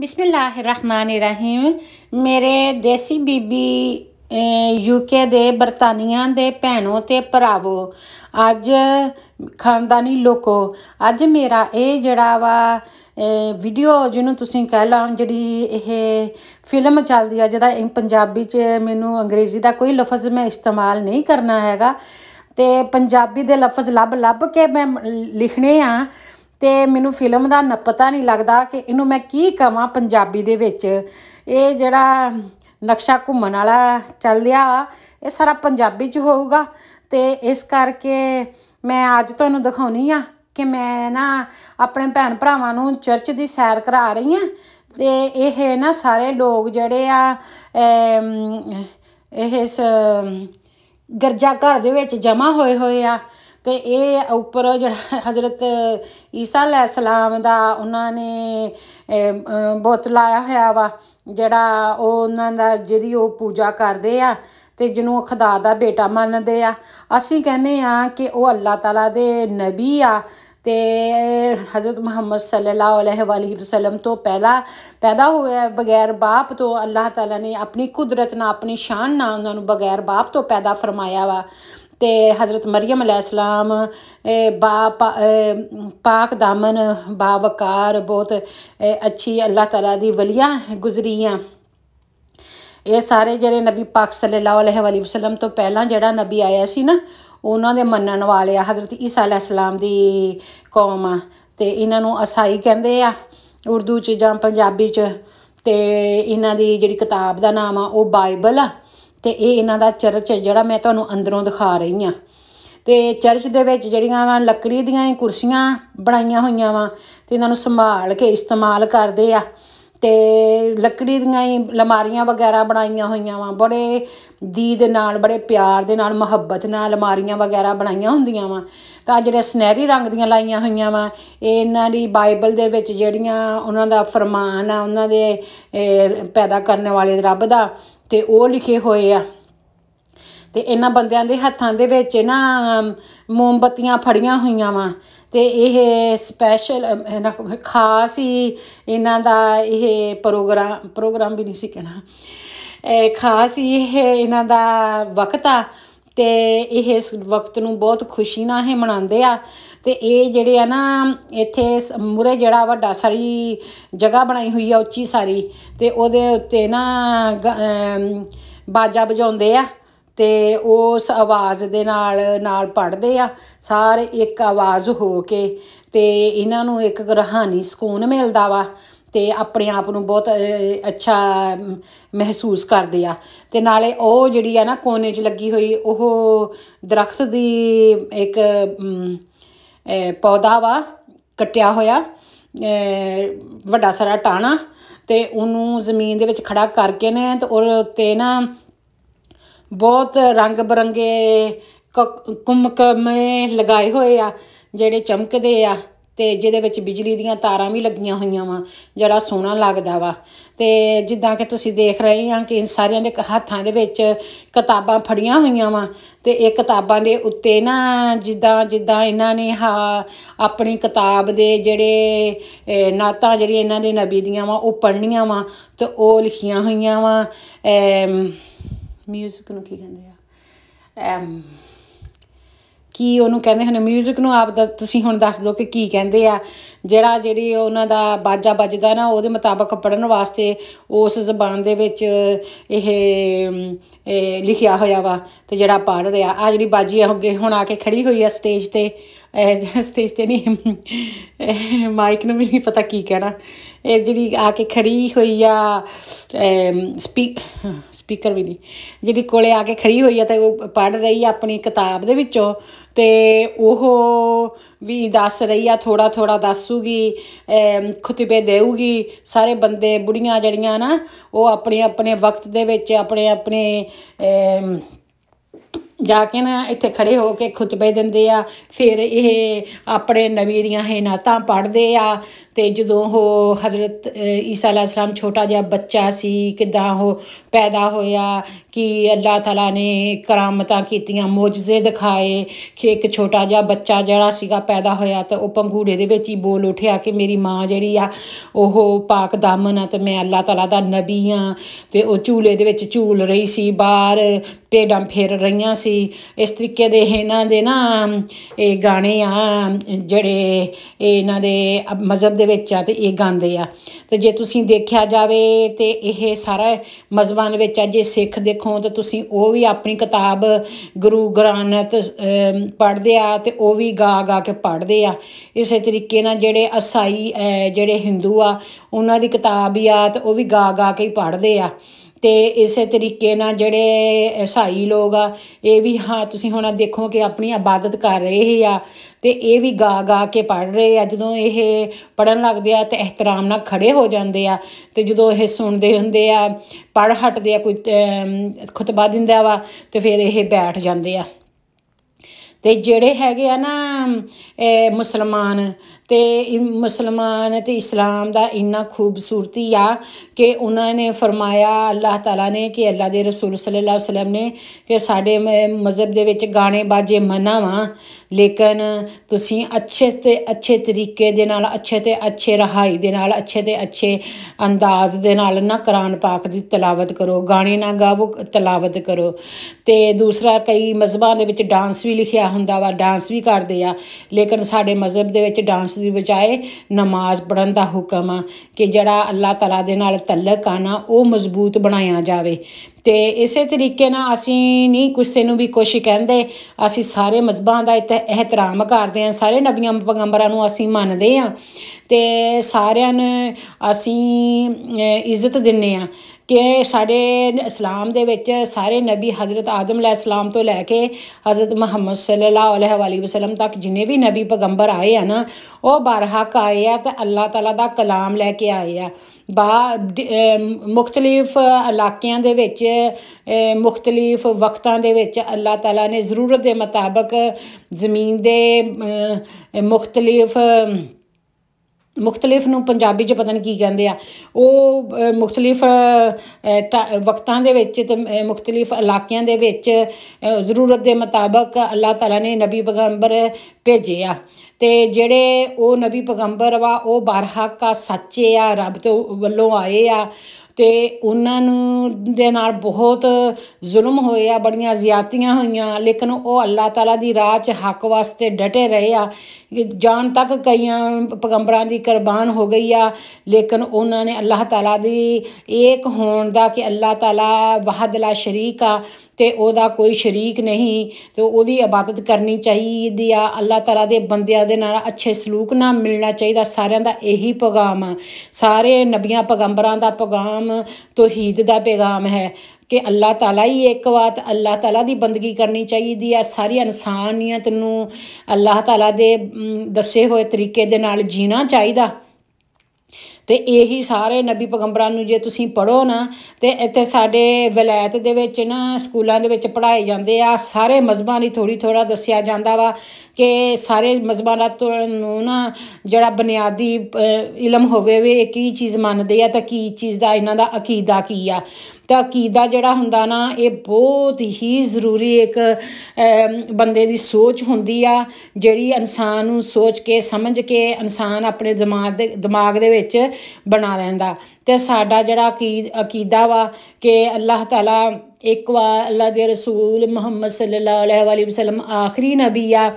ਬਿਸਮਿਲ੍ਲਾਹਿਰਰਹਿਮਾਨਿਰਰਹੀਮ ਮੇਰੇ ਦੇਸੀ ਬੀਬੀ ਯੂਕੇ ਦੇ ਬਰਤਾਨੀਆਂ ਦੇ ਭੈਣੋ ਤੇ ਭਰਾਵੋ ਅੱਜ ਖਾਨਦਾਨੀ ਲੋਕੋ ਅੱਜ ਮੇਰਾ ਇਹ ਜਿਹੜਾ ਵਾ ਵੀਡੀਓ ਜਿਹਨੂੰ ਤੁਸੀਂ ਕਹਿ ਲਾਂ ਜਿਹੜੀ ਇਹ ਫਿਲਮ ਚੱਲਦੀ ਆ ਜਿਹਦਾ ਪੰਜਾਬੀ 'ਚ ਮੈਨੂੰ ਅੰਗਰੇਜ਼ੀ ਦਾ ਕੋਈ ਲਫ਼ਜ਼ ਮੈਂ ਇਸਤੇਮਾਲ ਨਹੀਂ ਕਰਨਾ ਹੈਗਾ ਤੇ ਪੰਜਾਬੀ ਦੇ ਲਫ਼ਜ਼ ਲੱਭ ਲੱਭ ਕੇ ਮੈਂ ਲਿਖਨੇ ਆ ਤੇ ਮੈਨੂੰ ਫਿਲਮ ਦਾ ਪਤਾ ਨਹੀਂ ਲੱਗਦਾ ਕਿ ਇਹਨੂੰ ਮੈਂ ਕੀ ਕਵਾਂ ਪੰਜਾਬੀ ਦੇ ਵਿੱਚ ਇਹ ਜਿਹੜਾ ਨਕਸ਼ਾ ਘੁੰਮਣ ਵਾਲਾ ਚੱਲ ਰਿਹਾ ਇਹ ਸਾਰਾ ਪੰਜਾਬੀ 'ਚ ਹੋਊਗਾ ਤੇ ਇਸ ਕਰਕੇ ਮੈਂ ਅੱਜ ਤੁਹਾਨੂੰ ਦਿਖਾਉਣੀ ਆ ਕਿ ਮੈਂ ਨਾ ਆਪਣੇ ਭੈਣ ਭਰਾਵਾਂ ਨੂੰ ਚਰਚ ਦੀ ਸੈਰ ਕਰਾ ਰਹੀ ਆ ਤੇ ਇਹ ਨਾ ਸਾਰੇ ਲੋਕ ਜਿਹੜੇ ਆ ਇਹ ਇਸ ਗਰਜਾ ਘਰ ਦੇ ਵਿੱਚ ਜਮਾ ਹੋਏ ਹੋਏ ਆ ਤੇ ਇਹ ਉੱਪਰ ਜਿਹੜਾ ਹਜ਼ਰਤ ਈਸਾ ਅਲੈਹ ਸਲਾਮ ਦਾ ਉਹਨਾਂ ਨੇ ਬੁੱਤ ਲਾਇਆ ਹੋਇਆ ਵਾ ਜਿਹੜਾ ਉਹ ਉਹਨਾਂ ਦਾ ਜਿਹਦੀ ਉਹ ਪੂਜਾ ਕਰਦੇ ਆ ਤੇ ਜਿਹਨੂੰ ਖੁਦਾ ਦਾ ਬੇਟਾ ਮੰਨਦੇ ਆ ਅਸੀਂ ਕਹਿੰਦੇ ਆ ਕਿ ਉਹ ਅੱਲਾਹ ਤਾਲਾ ਦੇ ਨਬੀ ਆ ਤੇ حضرت صلی اللہ علیہ والہ وسلم ਤੋਂ ਪਹਿਲਾਂ ਪੈਦਾ ਹੋਇਆ ਬਗੈਰ ਬਾਪ ਤੋਂ ਅੱਲਾਹ ਤਾਲਾ ਨੇ ਆਪਣੀ ਕੁਦਰਤ ਨਾਲ ਆਪਣੀ ਸ਼ਾਨ ਨਾਲ ਉਹਨਾਂ ਨੂੰ ਬਗੈਰ ਬਾਪ ਤੋਂ ਪੈਦਾ ਫਰਮਾਇਆ ਵਾ ਤੇ حضرت ਮਰੀਮ ਅਲੈਹਿਸਲਾਮ ਬਾ ਪਾਕ ਦਾਮਨ ਬਾ ਵਕਾਰ ਬਹੁਤ ਅੱਛੀ ਅੱਲਾਹ ਤਾਲਾ ਦੀ ਵਲੀਆ ਗੁਜ਼ਰੀਆਂ ਇਹ ਸਾਰੇ ਜਿਹੜੇ ਨਬੀ ਪਾਕ ਸੱਲੱਲਾਹੁ ਅਲੈਹ ਵਲੀ ਵਸੱਲਮ ਤੋਂ ਪਹਿਲਾਂ ਜਿਹੜਾ ਨਬੀ ਆਇਆ ਸੀ ਨਾ ਉਹਨਾਂ ਦੇ ਮੰਨਣ ਵਾਲੇ ਆ حضرت ਈਸਾ ਅਲੈਹਿਸਲਾਮ ਦੀ ਕੌਮ ਆ ਤੇ ਇਹਨਾਂ ਨੂੰ ਅਸਾਈ ਕਹਿੰਦੇ ਆ ਉਰਦੂ ਚ ਜਾਂ ਪੰਜਾਬੀ ਚ ਤੇ ਇਹਨਾਂ ਦੀ ਜਿਹੜੀ ਕਿਤਾਬ ਦਾ ਨਾਮ ਆ ਉਹ ਬਾਈਬਲ ਆ ਤੇ ਇਹ ਇਹਨਾਂ ਦਾ ਚਰਚ ਜਿਹੜਾ ਮੈਂ ਤੁਹਾਨੂੰ ਅੰਦਰੋਂ ਦਿਖਾ ਰਹੀ ਆ ਤੇ ਚਰਚ ਦੇ ਵਿੱਚ ਜਿਹੜੀਆਂ ਵਾ ਲੱਕੜੀ ਦੀਆਂ ਹੀ ਕੁਰਸੀਆਂ ਬਣਾਈਆਂ ਹੋਈਆਂ ਵਾ ਤੇ ਇਹਨਾਂ ਨੂੰ ਸੰਭਾਲ ਕੇ ਇਸਤੇਮਾਲ ਕਰਦੇ ਆ ਤੇ ਲੱਕੜੀ ਦੀਆਂ ਹੀ ਲਮਾਰੀਆਂ ਵਗੈਰਾ ਬਣਾਈਆਂ ਹੋਈਆਂ ਵਾ ਬੜੇ ਦੀ ਦੇ ਨਾਲ ਬੜੇ ਪਿਆਰ ਦੇ ਨਾਲ ਮੁਹੱਬਤ ਨਾਲ ਲਮਾਰੀਆਂ ਵਗੈਰਾ ਬਣਾਈਆਂ ਹੁੰਦੀਆਂ ਵਾ ਤਾਂ ਜਿਹੜੇ ਸੁਨਹਿਰੀ ਰੰਗ ਦੀਆਂ ਲਾਈਆਂ ਹੋਈਆਂ ਵਾ ਇਹ ਇਹਨਾਂ ਦੀ ਬਾਈਬਲ ਦੇ ਵਿੱਚ ਜਿਹੜੀਆਂ ਉਹਨਾਂ ਦਾ ਫਰਮਾਨ ਆ ਉਹਨਾਂ ਦੇ ਪੈਦਾ ਕਰਨ ਵਾਲੇ ਰੱਬ ਦਾ ਤੇ ਉਹ ਲਿਖੇ ਹੋਏ ਆ ਤੇ ਇਹਨਾਂ ਬੰਦਿਆਂ ਦੇ ਹੱਥਾਂ ਦੇ ਵਿੱਚ ਨਾ ਮੋਮਬਤੀਆਂ ਫੜੀਆਂ ਹੋਈਆਂ ਵਾ ਤੇ ਇਹ ਸਪੈਸ਼ਲ ਇਹਨਾਂ ਖਾਸ ਹੀ ਇਹਨਾਂ ਦਾ ਇਹ ਪ੍ਰੋਗਰਾਮ ਪ੍ਰੋਗਰਾਮ ਵੀ ਨਹੀਂ ਸੀ ਕਹਿਣਾ ਇਹ ਖਾਸ ਹੀ ਇਹ ਇਹਨਾਂ ਦਾ ਵਕਤ ਆ ਤੇ ਇਹ ਇਸ ਵਕਤ ਨੂੰ ਬਹੁਤ ਖੁਸ਼ੀ ਨਾਲ ਇਹ ਮਨਾਉਂਦੇ ਆ ਤੇ ਇਹ ਜਿਹੜੇ ਆ ਨਾ ਇੱਥੇ ਮੂਰੇ ਜਿਹੜਾ ਵੱਡਾ ਸਾਰੀ ਜਗ੍ਹਾ ਬਣਾਈ ਹੋਈ ਆ ਉੱਚੀ ਸਾਰੀ ਤੇ ਉਹਦੇ ਉੱਤੇ ਨਾ ਬਾਜਾ ਵਜਾਉਂਦੇ ਆ ਤੇ ਉਸ ਆਵਾਜ਼ ਦੇ ਨਾਲ ਨਾਲ ਪੜਦੇ ਆ ਸਾਰੇ ਇੱਕ ਆਵਾਜ਼ ਹੋ ਕੇ ਤੇ ਇਹਨਾਂ ਨੂੰ ਇੱਕ ਰਹਾਨੀ ਸਕੂਨ ਮਿਲਦਾ ਵਾ ਤੇ ਆਪਣੇ ਆਪ ਨੂੰ ਬਹੁਤ ਅੱਛਾ ਮਹਿਸੂਸ ਕਰਦੇ ਆ ਤੇ ਨਾਲੇ ਉਹ ਜਿਹੜੀ ਆ ਨਾ ਕੋਨੇ 'ਚ ਲੱਗੀ ਹੋਈ ਉਹ ਦਰਖਤ ਦੀ ਇੱਕ ਪੌਦਾ ਵਾ ਕੱਟਿਆ ਹੋਇਆ ਵੱਡਾ ਸਾਰਾ ਟਾਣਾ ਤੇ ਉਹਨੂੰ ਜ਼ਮੀਨ ਦੇ ਵਿੱਚ ਖੜਾ ਕਰਕੇ ਨੇ ਤੇ ਉਹ ਉੱਤੇ ਨਾ ਬਹੁਤ ਰੰਗ ਬਰੰਗੇ ਕੁਮਕਮੇ ਲਗਾਏ ਹੋਏ ਆ ਜਿਹੜੇ ਚਮਕਦੇ ਆ ਤੇ ਜਿਹਦੇ ਵਿੱਚ ਬਿਜਲੀ ਦੀਆਂ ਤਾਰਾਂ ਵੀ ਲੱਗੀਆਂ ਹੋਈਆਂ ਵਾ ਜਿਹੜਾ ਸੋਹਣਾ ਲੱਗਦਾ ਵਾ ਤੇ ਜਿੱਦਾਂ ਕਿ ਤੁਸੀਂ ਦੇਖ ਰਹੇ ਆ ਕਿ ਸਾਰਿਆਂ ਦੇ ਹੱਥਾਂ ਦੇ ਵਿੱਚ ਕਿਤਾਬਾਂ ਫੜੀਆਂ ਹੋਈਆਂ ਵਾ ਤੇ ਇਹ ਕਿਤਾਬਾਂ ਦੇ ਉੱਤੇ ਨਾ ਜਿੱਦਾਂ ਜਿੱਦਾਂ ਇਹਨਾਂ ਨੇ ਆਪਣੀ ਕਿਤਾਬ ਦੇ ਜਿਹੜੇ ਨਾਤਾਂ ਜਿਹੜੀ ਇਹਨਾਂ ਦੇ ਨਬੀ ਦੀਆਂ ਵਾ ਉਹ ਪੜਨੀਆਂ ਵਾ ਤੇ ਉਹ ਲਿਖੀਆਂ ਹੋਈਆਂ ਵਾ ਮਿਊਜ਼ਿਕ ਨੂੰ ਕੀ ਕਹਿੰਦੇ ਆ ਕੀ ਉਹਨੂੰ ਕਹਿੰਦੇ ਹਨ 뮤직 ਨੂੰ ਆਪ ਦਾ ਤੁਸੀਂ ਹੁਣ ਦੱਸ ਦਿਓ ਕਿ ਕੀ ਕਹਿੰਦੇ ਆ ਜਿਹੜਾ ਜਿਹੜੀ ਉਹਨਾਂ ਦਾ ਬਾਜਾ ਵੱਜਦਾ ਨਾ ਉਹਦੇ ਮੁਤਾਬਕ ਪੜਨ ਵਾਸਤੇ ਉਸ ਜ਼ਬਾਨ ਦੇ ਵਿੱਚ ਇਹ ਲਿਖਿਆ ਹੋਇਆ ਵਾ ਤੇ ਜਿਹੜਾ ਪੜ ਰਿਹਾ ਆ ਜਿਹੜੀ ਬਾਜੀ ਅੱਗੇ ਹੁਣ ਆ ਕੇ ਖੜੀ ਹੋਈ ਆ ਸਟੇਜ ਤੇ ਸਟੇਜ ਤੇ ਨਹੀਂ ਮਾਈਕ ਨੂੰ ਵੀ ਨਹੀਂ ਪਤਾ ਕੀ ਕਹਿਣਾ ਇਹ ਜਿਹੜੀ ਆ ਕੇ ਖੜੀ ਹੋਈ ਆ ਸਪੀਕਰ ਵੀ ਨਹੀਂ ਜਿਹੜੀ ਕੋਲੇ ਆ ਕੇ ਖੜੀ ਹੋਈ ਆ ਤੇ ਉਹ ਪੜ ਰਹੀ ਆ ਆਪਣੀ ਕਿਤਾਬ ਦੇ ਵਿੱਚੋਂ ਤੇ ਉਹ ਵੀ ਦੱਸ ਰਹੀ ਆ ਥੋੜਾ ਥੋੜਾ ਦੱਸੂਗੀ ਖੁਤਬੇ ਦੇਊਗੀ ਸਾਰੇ ਬੰਦੇ ਬੁੜੀਆਂ ਜੜੀਆਂ ਨਾ ਉਹ ਆਪਣੇ ਆਪਣੇ ਵਕਤ ਦੇ ਵਿੱਚ ਆਪਣੇ ਆਪਣੇ ਜਾ ਕੇ ਨਾ ਇੱਥੇ ਖੜੇ ਹੋ ਕੇ ਖੁਤਬੇ ਦਿੰਦੇ ਆ ਫਿਰ ਇਹ ਆਪਣੇ ਨਵੀ ਦੀਆਂ ਤਾਂ ਪੜਦੇ ਆ ਤੇ ਜਦੋਂ ਉਹ حضرت ਈਸਾ ਅਲੈਹ ਸਲਾਮ ਛੋਟਾ ਜਿਹਾ ਬੱਚਾ ਸੀ ਕਿਦਾਂ ਉਹ ਪੈਦਾ ਹੋਇਆ ਕਿ ਅੱਲਾਹ ਤਾਲਾ ਨੇ ਕਰਾਮਤਾਂ ਕੀਤੀਆਂ ਮੌਜੂਜ਼ੇ ਦਿਖਾਏ ਕਿ ਇੱਕ ਛੋਟਾ ਜਿਹਾ ਬੱਚਾ ਜਿਹੜਾ ਸੀਗਾ ਪੈਦਾ ਹੋਇਆ ਤਾਂ ਉਹ ਪੰਘੂੜੇ ਦੇ ਵਿੱਚ ਹੀ ਬੋਲ ਉੱਠਿਆ ਕਿ ਮੇਰੀ ਮਾਂ ਜਿਹੜੀ ਆ ਉਹ ਪਾਕ ਦਾਮਨ ਆ ਤੇ ਮੈਂ ਅੱਲਾਹ ਤਾਲਾ ਦਾ ਨਬੀ ਆ ਤੇ ਉਹ ਝੂਲੇ ਦੇ ਵਿੱਚ ਝੂਲ ਰਹੀ ਸੀ ਬਾਹਰ ਭੇਡਾਂ ਫੇਰ ਰਹੀਆਂ ਸੀ ਇਸ ਤਰੀਕੇ ਦੇ ਇਹਨਾਂ ਦੇ ਨਾ ਇਹ ਗਾਣੇ ਆ ਜਿਹੜੇ ਇਹਨਾਂ ਦੇ ਮਜ਼ਹਬ ਦੇ ਵਿੱਚ ਆ ਤੇ ਇਹ ਗਾਉਂਦੇ ਆ ਤੇ ਜੇ ਤੁਸੀਂ ਦੇਖਿਆ ਜਾਵੇ ਤੇ ਇਹ ਸਾਰਾ ਮਜ਼ਬਾਨ ਵਿੱਚ ਆ ਜੇ ਸਿੱਖ ਦੇਖੋ ਤਾਂ ਤੁਸੀਂ ਉਹ ਵੀ ਆਪਣੀ ਕਿਤਾਬ ਗੁਰੂ ਗ੍ਰੰਥ ਪੜ੍ਹਦੇ ਆ ਤੇ ਉਹ ਵੀ ਗਾ ਗਾ ਕੇ ਪੜ੍ਹਦੇ ਆ ਇਸੇ ਤਰੀਕੇ ਨਾਲ ਜਿਹੜੇ ਅਸਾਈ ਜਿਹੜੇ ਹਿੰਦੂ ਆ ਉਹਨਾਂ ਦੀ ਕਿਤਾਬ ਆ ਤੇ ਉਹ ਵੀ ਗਾ ਗਾ ਕੇ ਹੀ ਪੜ੍ਹਦੇ ਆ ਤੇ ਇਸੇ ਤਰੀਕੇ ਨਾਲ ਜਿਹੜੇ ਈਸਾਈ ਲੋਕ ਆ ਇਹ ਵੀ ਹਾਂ ਤੁਸੀਂ ਹੁਣ ਦੇਖੋ ਕਿ ਆਪਣੀ ਇਬਾਦਤ ਕਰ ਰਹੇ ਆ ਤੇ ਇਹ ਵੀ ਗਾ ਗਾ ਕੇ ਪੜ ਰਹੇ ਆ ਜਦੋਂ ਇਹ ਪੜਨ ਲੱਗਦੇ ਆ ਤਾਂ ਇhtਰਾਮ ਨਾਲ ਖੜੇ ਹੋ ਜਾਂਦੇ ਆ ਤੇ ਜਦੋਂ ਇਹ ਸੁਣਦੇ ਹੁੰਦੇ ਆ ਪੜ ਹਟਦੇ ਆ ਕੋਈ ਖੁਤਬਾ ਦਿੰਦਾ ਵਾ ਤੇ ਫਿਰ ਇਹ ਬੈਠ ਜਾਂਦੇ ਆ ਤੇ ਜਿਹੜੇ ਹੈਗੇ ਆ ਨਾ ਮੁਸਲਮਾਨ ਤੇ ਮੁਸਲਮਾਨ ਤੇ ਇਸਲਾਮ ਦਾ ਇੰਨਾ ਖੂਬਸੂਰਤੀ ਆ ਕਿ ਉਹਨਾਂ ਨੇ ਫਰਮਾਇਆ ਅੱਲਾਹ ਤਾਲਾ ਨੇ ਕਿ ਅੱਲਾ ਦੇ ਰਸੂਲ ਸੱਲੱਲਾਹੁ ਵਸੱਲਮ ਨੇ ਕਿ ਸਾਡੇ ਮਜ਼ਹਬ ਦੇ ਵਿੱਚ ਗਾਣੇ ਬਾਜੇ ਮਨਾ ਵਾ ਲੇਕਿਨ ਤੁਸੀਂ ਅੱਛੇ ਤੇ ਅੱਛੇ ਤਰੀਕੇ ਦੇ ਨਾਲ ਅੱਛੇ ਤੇ ਅੱਛੇ ਰਹਾਈ ਦੇ ਨਾਲ ਅੱਛੇ ਤੇ ਅੱਛੇ ਅੰਦਾਜ਼ ਦੇ ਨਾਲ ਨਾ ਕੁਰਾਨ ਪਾਕ ਦੀ ਤਲਾਵਤ ਕਰੋ ਗਾਣੇ ਨਾ ਗਾਵੋ ਤਲਾਵਤ ਕਰੋ ਤੇ ਦੂਸਰਾ ਕਈ ਮਜ਼ਬਾਂ ਦੇ ਵਿੱਚ ਡਾਂਸ ਵੀ ਲਿਖਿਆ ਹੁੰਦਾ ਵਾ ਡਾਂਸ ਵੀ ਕਰਦੇ ਆ ਲੇਕਿਨ ਸਾਡੇ ਮਜ਼ਹਬ ਦੇ ਵਿੱਚ ਡਾਂਸ ਦੀ ਬਜਾਏ ਨਮਾਜ਼ ਪੜਨ ਦਾ ਹੁਕਮ ਆ ਕਿ ਜਿਹੜਾ ਅੱਲਾਹ ਤਾਲਾ ਦੇ ਨਾਲ ਤਲਕ ਆ ਨਾ ਉਹ ਮਜ਼ਬੂਤ ਬਣਾਇਆ ਜਾਵੇ ਤੇ ਇਸੇ ਤਰੀਕੇ ਨਾਲ ਅਸੀਂ ਨਹੀਂ ਕਿਸੇ ਨੂੰ ਵੀ ਕੁਛ ਕਹਿੰਦੇ ਅਸੀਂ ਸਾਰੇ ਮਜ਼ਬਾਂ ਦਾ ਇਤਰਾਮ ਕਰਦੇ ਆ ਸਾਰੇ ਨਬੀਆਂ ਪੈਗੰਬਰਾਂ ਨੂੰ ਅਸੀਂ ਮੰਨਦੇ ਆ ਤੇ ਸਾਰਿਆਂ ਨੂੰ ਅਸੀਂ ਇੱਜ਼ਤ ਦਿੰਨੇ ਆ ਕਿ ਸਾਡੇ ਇਸਲਾਮ ਦੇ ਵਿੱਚ ਸਾਰੇ ਨਬੀ حضرت ਆਦਮ ਸਲਾਮ ਤੋਂ ਲੈ ਕੇ محمد ਮੁਹੰਮਦ ਸੱਲੱਲਾਹੁ ਅਲੈਹਿ ਵਸੱਲਮ ਤੱਕ ਜਿੰਨੇ ਵੀ ਨਬੀ ਪਗੰਬਰ ਆਏ ਆ ਨਾ ਉਹ ਬਰਹਕ ਆਏ ਆ ਤੇ ਅੱਲਾਹ ਤਾਲਾ ਦਾ ਕਲਾਮ ਲੈ ਕੇ ਆਏ ਆ ਬਾ ਮੁxtਲਿਫ ਇਲਾਕਿਆਂ ਦੇ ਵਿੱਚ ਮੁxtਲਿਫ ਵਕਤਾਂ ਦੇ ਵਿੱਚ ਅੱਲਾਹ ਤਾਲਾ ਨੇ ਜ਼ਰੂਰਤ ਦੇ ਮੁਤਾਬਕ ਜ਼ਮੀਨ ਦੇ ਮੁxtਲਿਫ ਮੁxtਲਿਫ ਨੂੰ ਪੰਜਾਬੀ 'ਚ ਪਤਾ ਨਹੀਂ ਕੀ ਕਹਿੰਦੇ ਆ ਉਹ ਮੁxtਲਿਫ ਵਕਤਾਂ ਦੇ ਵਿੱਚ ਤੇ ਮੁxtਲਿਫ ਇਲਾਕਿਆਂ ਦੇ ਵਿੱਚ ਜ਼ਰੂਰਤ ਦੇ ਮੁਤਾਬਕ ਅੱਲਾਹ ਤਾਲਾ ਨੇ ਨਬੀ ਪੈਗੰਬਰ ਭੇਜੇ ਆ ਤੇ ਜਿਹੜੇ ਉਹ ਨਬੀ ਪੈਗੰਬਰ ਵਾ ਉਹ ਬਰਹਾਕਾ ਸੱਚੇ ਆ ਰੱਬ ਤੋਂ ਵੱਲੋਂ ਆਏ ਆ ਤੇ ਉਹਨਾਂ ਨੂੰ ਦੇ ਨਾਲ ਬਹੁਤ ਜ਼ੁਲਮ ਹੋਇਆ ਬੜੀਆਂ ਜ਼ਿਆਤੀਆਂ ਹੋਈਆਂ ਲੇਕਿਨ ਉਹ ਅੱਲਾਹ ਤਾਲਾ ਦੀ ਰਾਹ 'ਚ ਹੱਕ ਵਾਸਤੇ ਡਟੇ ਰਹੇ ਆ ਜਾਨ ਤੱਕ ਕਈਆਂ ਪਗੰਬਰਾਂ ਦੀ ਕੁਰਬਾਨ ਹੋ ਗਈ ਆ ਲੇਕਿਨ ਉਹਨਾਂ ਨੇ ਅੱਲਾਹ ਤਾਲਾ ਦੀ ਇੱਕ ਹੋਣ ਦਾ ਕਿ ਅੱਲਾਹ ਤਾਲਾ ਵਾਹਦ ਸ਼ਰੀਕ ਆ ਤੇ ਉਹਦਾ ਕੋਈ ਸ਼ਰੀਕ ਨਹੀਂ ਤੇ ਉਹਦੀ ਇਬਾਦਤ ਕਰਨੀ ਚਾਹੀਦੀ ਆ ਅੱਲਾਹ ਤਾਲਾ ਦੇ ਬੰਦਿਆਂ ਦੇ ਨਾਲ ਅੱਛੇ ਸਲੂਕ ਨਾਲ ਮਿਲਣਾ ਚਾਹੀਦਾ ਸਾਰਿਆਂ ਦਾ ਇਹੀ ਪੈਗਾਮ ਆ ਸਾਰੇ ਨਬੀਆਂ ਪੈਗੰਬਰਾਂ ਦਾ ਪੈਗਾਮ ਤੋਹੀਦ ਦਾ ਪੈਗਾਮ ਹੈ ਕਿ ਅੱਲਾਹ ਤਾਲਾ ਹੀ ਇੱਕ ਵਾਤ ਅੱਲਾਹ ਤਾਲਾ ਦੀ ਬੰਦਗੀ ਕਰਨੀ ਚਾਹੀਦੀ ਆ ਸਾਰੀ ਇਨਸਾਨੀਅਤ ਨੂੰ ਅੱਲਾਹ ਤਾਲਾ ਦੇ ਦੱਸੇ ਹੋਏ ਤਰੀਕੇ ਦੇ ਨਾਲ ਜੀਣਾ ਚਾਹੀਦਾ ਤੇ ਇਹੀ ਸਾਰੇ ਨਬੀ ਪਗੰਬਰਾਂ ਨੂੰ ਜੇ ਤੁਸੀਂ ਪੜੋ ਨਾ ਤੇ ਇੱਥੇ ਸਾਡੇ ਵਿਲਾਇਤ ਦੇ ਵਿੱਚ ਨਾ ਸਕੂਲਾਂ ਦੇ ਵਿੱਚ ਪੜਾਏ ਜਾਂਦੇ ਆ ਸਾਰੇ ਮਜ਼ਬਾਂ ਲਈ ਥੋੜੀ ਥੋੜਾ ਦੱਸਿਆ ਜਾਂਦਾ ਵਾ ਕਿ ਸਾਰੇ ਮਜ਼ਬਾਂ ਦਾ ਤੁਹਾਨੂੰ ਨਾ ਜਿਹੜਾ ਬੁਨਿਆਦੀ ਇਲਮ ਹੋਵੇ ਵੀ ਇਹ ਕੀ ਚੀਜ਼ ਮੰਨਦੇ ਆ ਤਾਂ ਕੀ ਚੀਜ਼ ਦਾ ਇਹਨਾਂ ਦਾ ਅਕੀਦਾ ਕੀ ਆ ਤਾਂ ਅਕੀਦਾ ਜਿਹੜਾ ਹੁੰਦਾ ਨਾ ਇਹ ਬਹੁਤ ਹੀ ਜ਼ਰੂਰੀ ਇੱਕ ਬੰਦੇ ਦੀ ਸੋਚ ਹੁੰਦੀ ਆ ਜਿਹੜੀ ਇਨਸਾਨ ਨੂੰ ਸੋਚ ਕੇ ਸਮਝ ਕੇ ਇਨਸਾਨ ਆਪਣੇ ਦਿਮਾਗ ਦੇ ਦਿਮਾਗ ਦੇ ਵਿੱਚ ਬਣਾ ਲੈਂਦਾ ਤੇ ਸਾਡਾ ਜਿਹੜਾ ਅਕੀਦਾ ਵਾ ਕਿ ਅੱਲਾਹ ਤਾਲਾ ਇੱਕ ਵਾ ਅੱਲਾ ਦੇ ਰਸੂਲ ਮੁਹੰਮਦ ਸੱਲੱਲਾਹੁ ਅਲੈਹਿ ਵਸੱਲਮ ਆਖਰੀ ਨਬੀ ਆ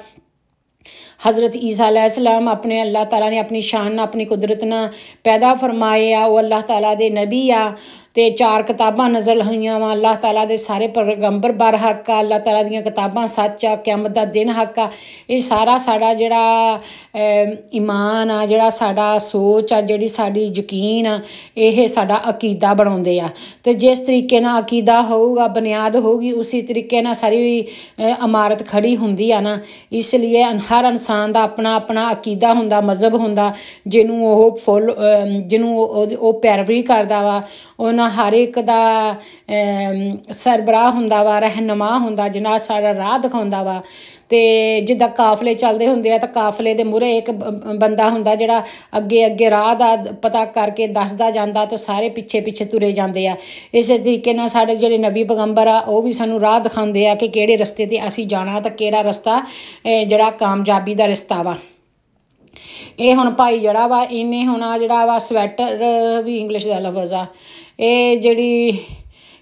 حضرت ਈਸਾ ਅਲੈਹਿਸਲਾਮ ਆਪਣੇ ਅੱਲਾਹ ਤਾਲਾ ਨੇ ਆਪਣੀ ਸ਼ਾਨ ਨਾਲ ਆਪਣੀ ਕੁਦਰਤ نا ਪੈਦਾ ਫਰਮਾਏ ਆ ਉਹ اللہ ਤਾਲਾ ਦੇ ਨਬੀ ਆ ਤੇ ਚਾਰ ਕਿਤਾਬਾਂ ਨਜ਼ਲ ਹੋਈਆਂ ਵਾ ਅੱਲਾਹ ਤਾਲਾ ਦੇ ਸਾਰੇ ਪਰਗੰਬਰ ਬਰ ਹੱਕ ਆ ਅੱਲਾਹ ਤਾਲਾ ਦੀਆਂ ਕਿਤਾਬਾਂ ਸੱਚ ਆ ਕਿਆਮਤ ਦਾ ਦਿਨ ਹੱਕ ਆ ਇਹ ਸਾਰਾ ਸਾਡਾ ਜਿਹੜਾ ਈਮਾਨ ਆ ਜਿਹੜਾ ਸਾਡਾ ਸੋਚ ਆ ਜਿਹੜੀ ਸਾਡੀ ਯਕੀਨ ਆ ਇਹ ਸਾਡਾ ਅਕੀਦਾ ਬਣਾਉਂਦੇ ਆ ਤੇ ਜਿਸ ਤਰੀਕੇ ਨਾਲ ਅਕੀਦਾ ਹੋਊਗਾ ਬੁਨਿਆਦ ਹੋਊਗੀ ਉਸੇ ਤਰੀਕੇ ਨਾਲ ਸਾਰੀ ਇਮਾਰਤ ਖੜੀ ਹੁੰਦੀ ਆ ਨਾ ਇਸ ਲਈ ਹਰ ਇਨਸਾਨ ਦਾ ਆਪਣਾ ਆਪਣਾ ਅਕੀਦਾ ਹੁੰਦਾ ਮਜ਼ਹਬ ਹੁੰਦਾ ਜਿਹਨੂੰ ਉਹ ਫੁੱਲ ਜਿਹਨੂੰ ਉਹ ਪੈਰਵੀ ਕਰਦਾ ਵਾ ਉਹਨਾਂ ਹਰ ਇੱਕ ਦਾ ਸਰਬਰਾਹ ਹੁੰਦਾ ਵਾ ਰਹਿਨਮਾ ਹੁੰਦਾ ਜਿਹਨਾਂ ਸਾਰਾ ਰਾਹ ਦਿਖਾਉਂਦਾ ਵਾ ਤੇ ਜਿੱਦਾਂ ਕਾਫਲੇ ਚੱਲਦੇ ਹੁੰਦੇ ਆ ਤਾਂ ਕਾਫਲੇ ਦੇ ਮੂਰੇ ਇੱਕ ਬੰਦਾ ਹੁੰਦਾ ਜਿਹੜਾ ਅੱਗੇ ਅੱਗੇ ਰਾਹ ਦਾ ਪਤਾ ਕਰਕੇ ਦੱਸਦਾ ਜਾਂਦਾ ਤੇ ਸਾਰੇ ਪਿੱਛੇ ਪਿੱਛੇ ਤੁਰੇ ਜਾਂਦੇ ਆ ਇਸੇ ਤਰੀਕੇ ਨਾਲ ਸਾਡੇ ਜਿਹੜੇ ਨਬੀ ਪਗੰਬਰ ਆ ਉਹ ਵੀ ਸਾਨੂੰ ਰਾਹ ਦਿਖਾਉਂਦੇ ਆ ਕਿ ਕਿਹੜੇ ਰਸਤੇ ਤੇ ਅਸੀਂ ਜਾਣਾ ਤਾਂ ਕਿਹੜਾ ਰਸਤਾ ਜਿਹੜਾ ਕਾਮਯਾਬੀ ਦਾ ਰਸਤਾ ਵਾ ਇਹ ਹੁਣ ਭਾਈ ਜਿਹੜਾ ਵਾ ਇਹਨੇ ਹੁਣ ਆ ਜਿਹੜਾ ਵਾ ਸਵੈਟਰ ਵੀ ਇੰਗਲਿਸ਼ ਦਾ ਲਫ਼ਜ਼ ਆ ਇਹ ਜਿਹੜੀ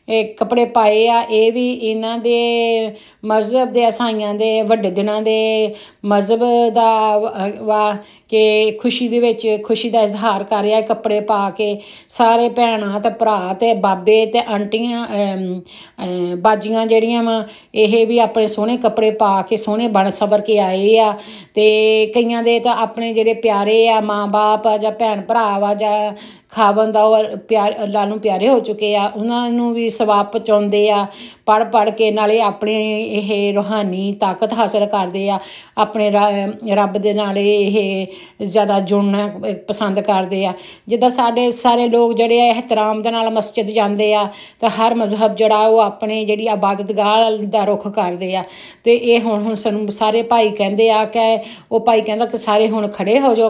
ਇਹ ਕੱਪੜੇ ਪਾਏ ਆ ਇਹ ਵੀ ਇਹਨਾਂ ਦੇ ਮਜ਼ਹਬ ਦੇ ਅਸਾਈਆਂ ਦੇ ਵੱਡੇ ਦਿਨਾਂ ਦੇ ਮਜ਼ਹਬ ਦਾ ਵਾ ਕਿ ਖੁਸ਼ੀ ਦੇ ਵਿੱਚ ਖੁਸ਼ੀ ਦਾ ਇਜ਼ਹਾਰ ਕਰ ਰਿਹਾ ਕੱਪੜੇ ਪਾ ਕੇ ਸਾਰੇ ਭੈਣਾਂ ਤੇ ਭਰਾ ਤੇ ਬਾਬੇ ਤੇ ਆਂਟੀਆਂ ਬਾਜੀਆਂ ਜਿਹੜੀਆਂ ਵਾ ਇਹ ਵੀ ਆਪਣੇ ਸੋਹਣੇ ਕੱਪੜੇ ਪਾ ਕੇ ਸੋਹਣੇ ਬਣ ਸਵਰ ਕੇ ਆਏ ਆ ਤੇ ਕਈਆਂ ਦੇ ਤਾਂ ਆਪਣੇ ਜਿਹੜੇ ਪਿਆਰੇ ਆ ਮਾਂ-ਬਾਪ ਆ ਜਾਂ ਭੈਣ ਭਰਾ ਵਾ ਜਾਂ ਖਾ ਬੰਦਾ ਪਿਆਰ ਅੱਲਾ ਨੂੰ ਪਿਆਰੇ ਹੋ ਚੁੱਕੇ ਆ ਉਹਨਾਂ ਨੂੰ ਵੀ ਸਵਾਬ ਪਹੁੰਚਾਉਂਦੇ ਆ ਪੜ ਪੜ ਕੇ ਨਾਲੇ ਆਪਣੇ ਇਹ ਰੋਹਾਨੀ ਤਾਕਤ ਹਾਸਲ ਕਰਦੇ ਆ ਆਪਣੇ ਰੱਬ ਦੇ ਨਾਲ ਇਹ ਜ਼ਿਆਦਾ ਜੁੜਨਾ ਪਸੰਦ ਕਰਦੇ ਆ ਜਿੱਦਾਂ ਸਾਡੇ ਸਾਰੇ ਲੋਕ ਜਿਹੜੇ ਆ ਇਹਤਰਾਮ ਦੇ ਨਾਲ ਮਸਜਿਦ ਜਾਂਦੇ ਆ ਤਾਂ ਹਰ ਮਜ਼ਹਬ ਜਿਹੜਾ ਉਹ ਆਪਣੇ ਜਿਹੜੀ ਆਬਾਦਤਗਾਹ ਦਾ ਰੁਖ ਕਰਦੇ ਆ ਤੇ ਇਹ ਹੁਣ ਹੁਣ ਸਾਨੂੰ ਸਾਰੇ ਭਾਈ ਕਹਿੰਦੇ ਆ ਕਿ ਉਹ ਭਾਈ ਕਹਿੰਦਾ ਕਿ ਸਾਰੇ ਹੁਣ ਖੜੇ ਹੋ ਜਾਓ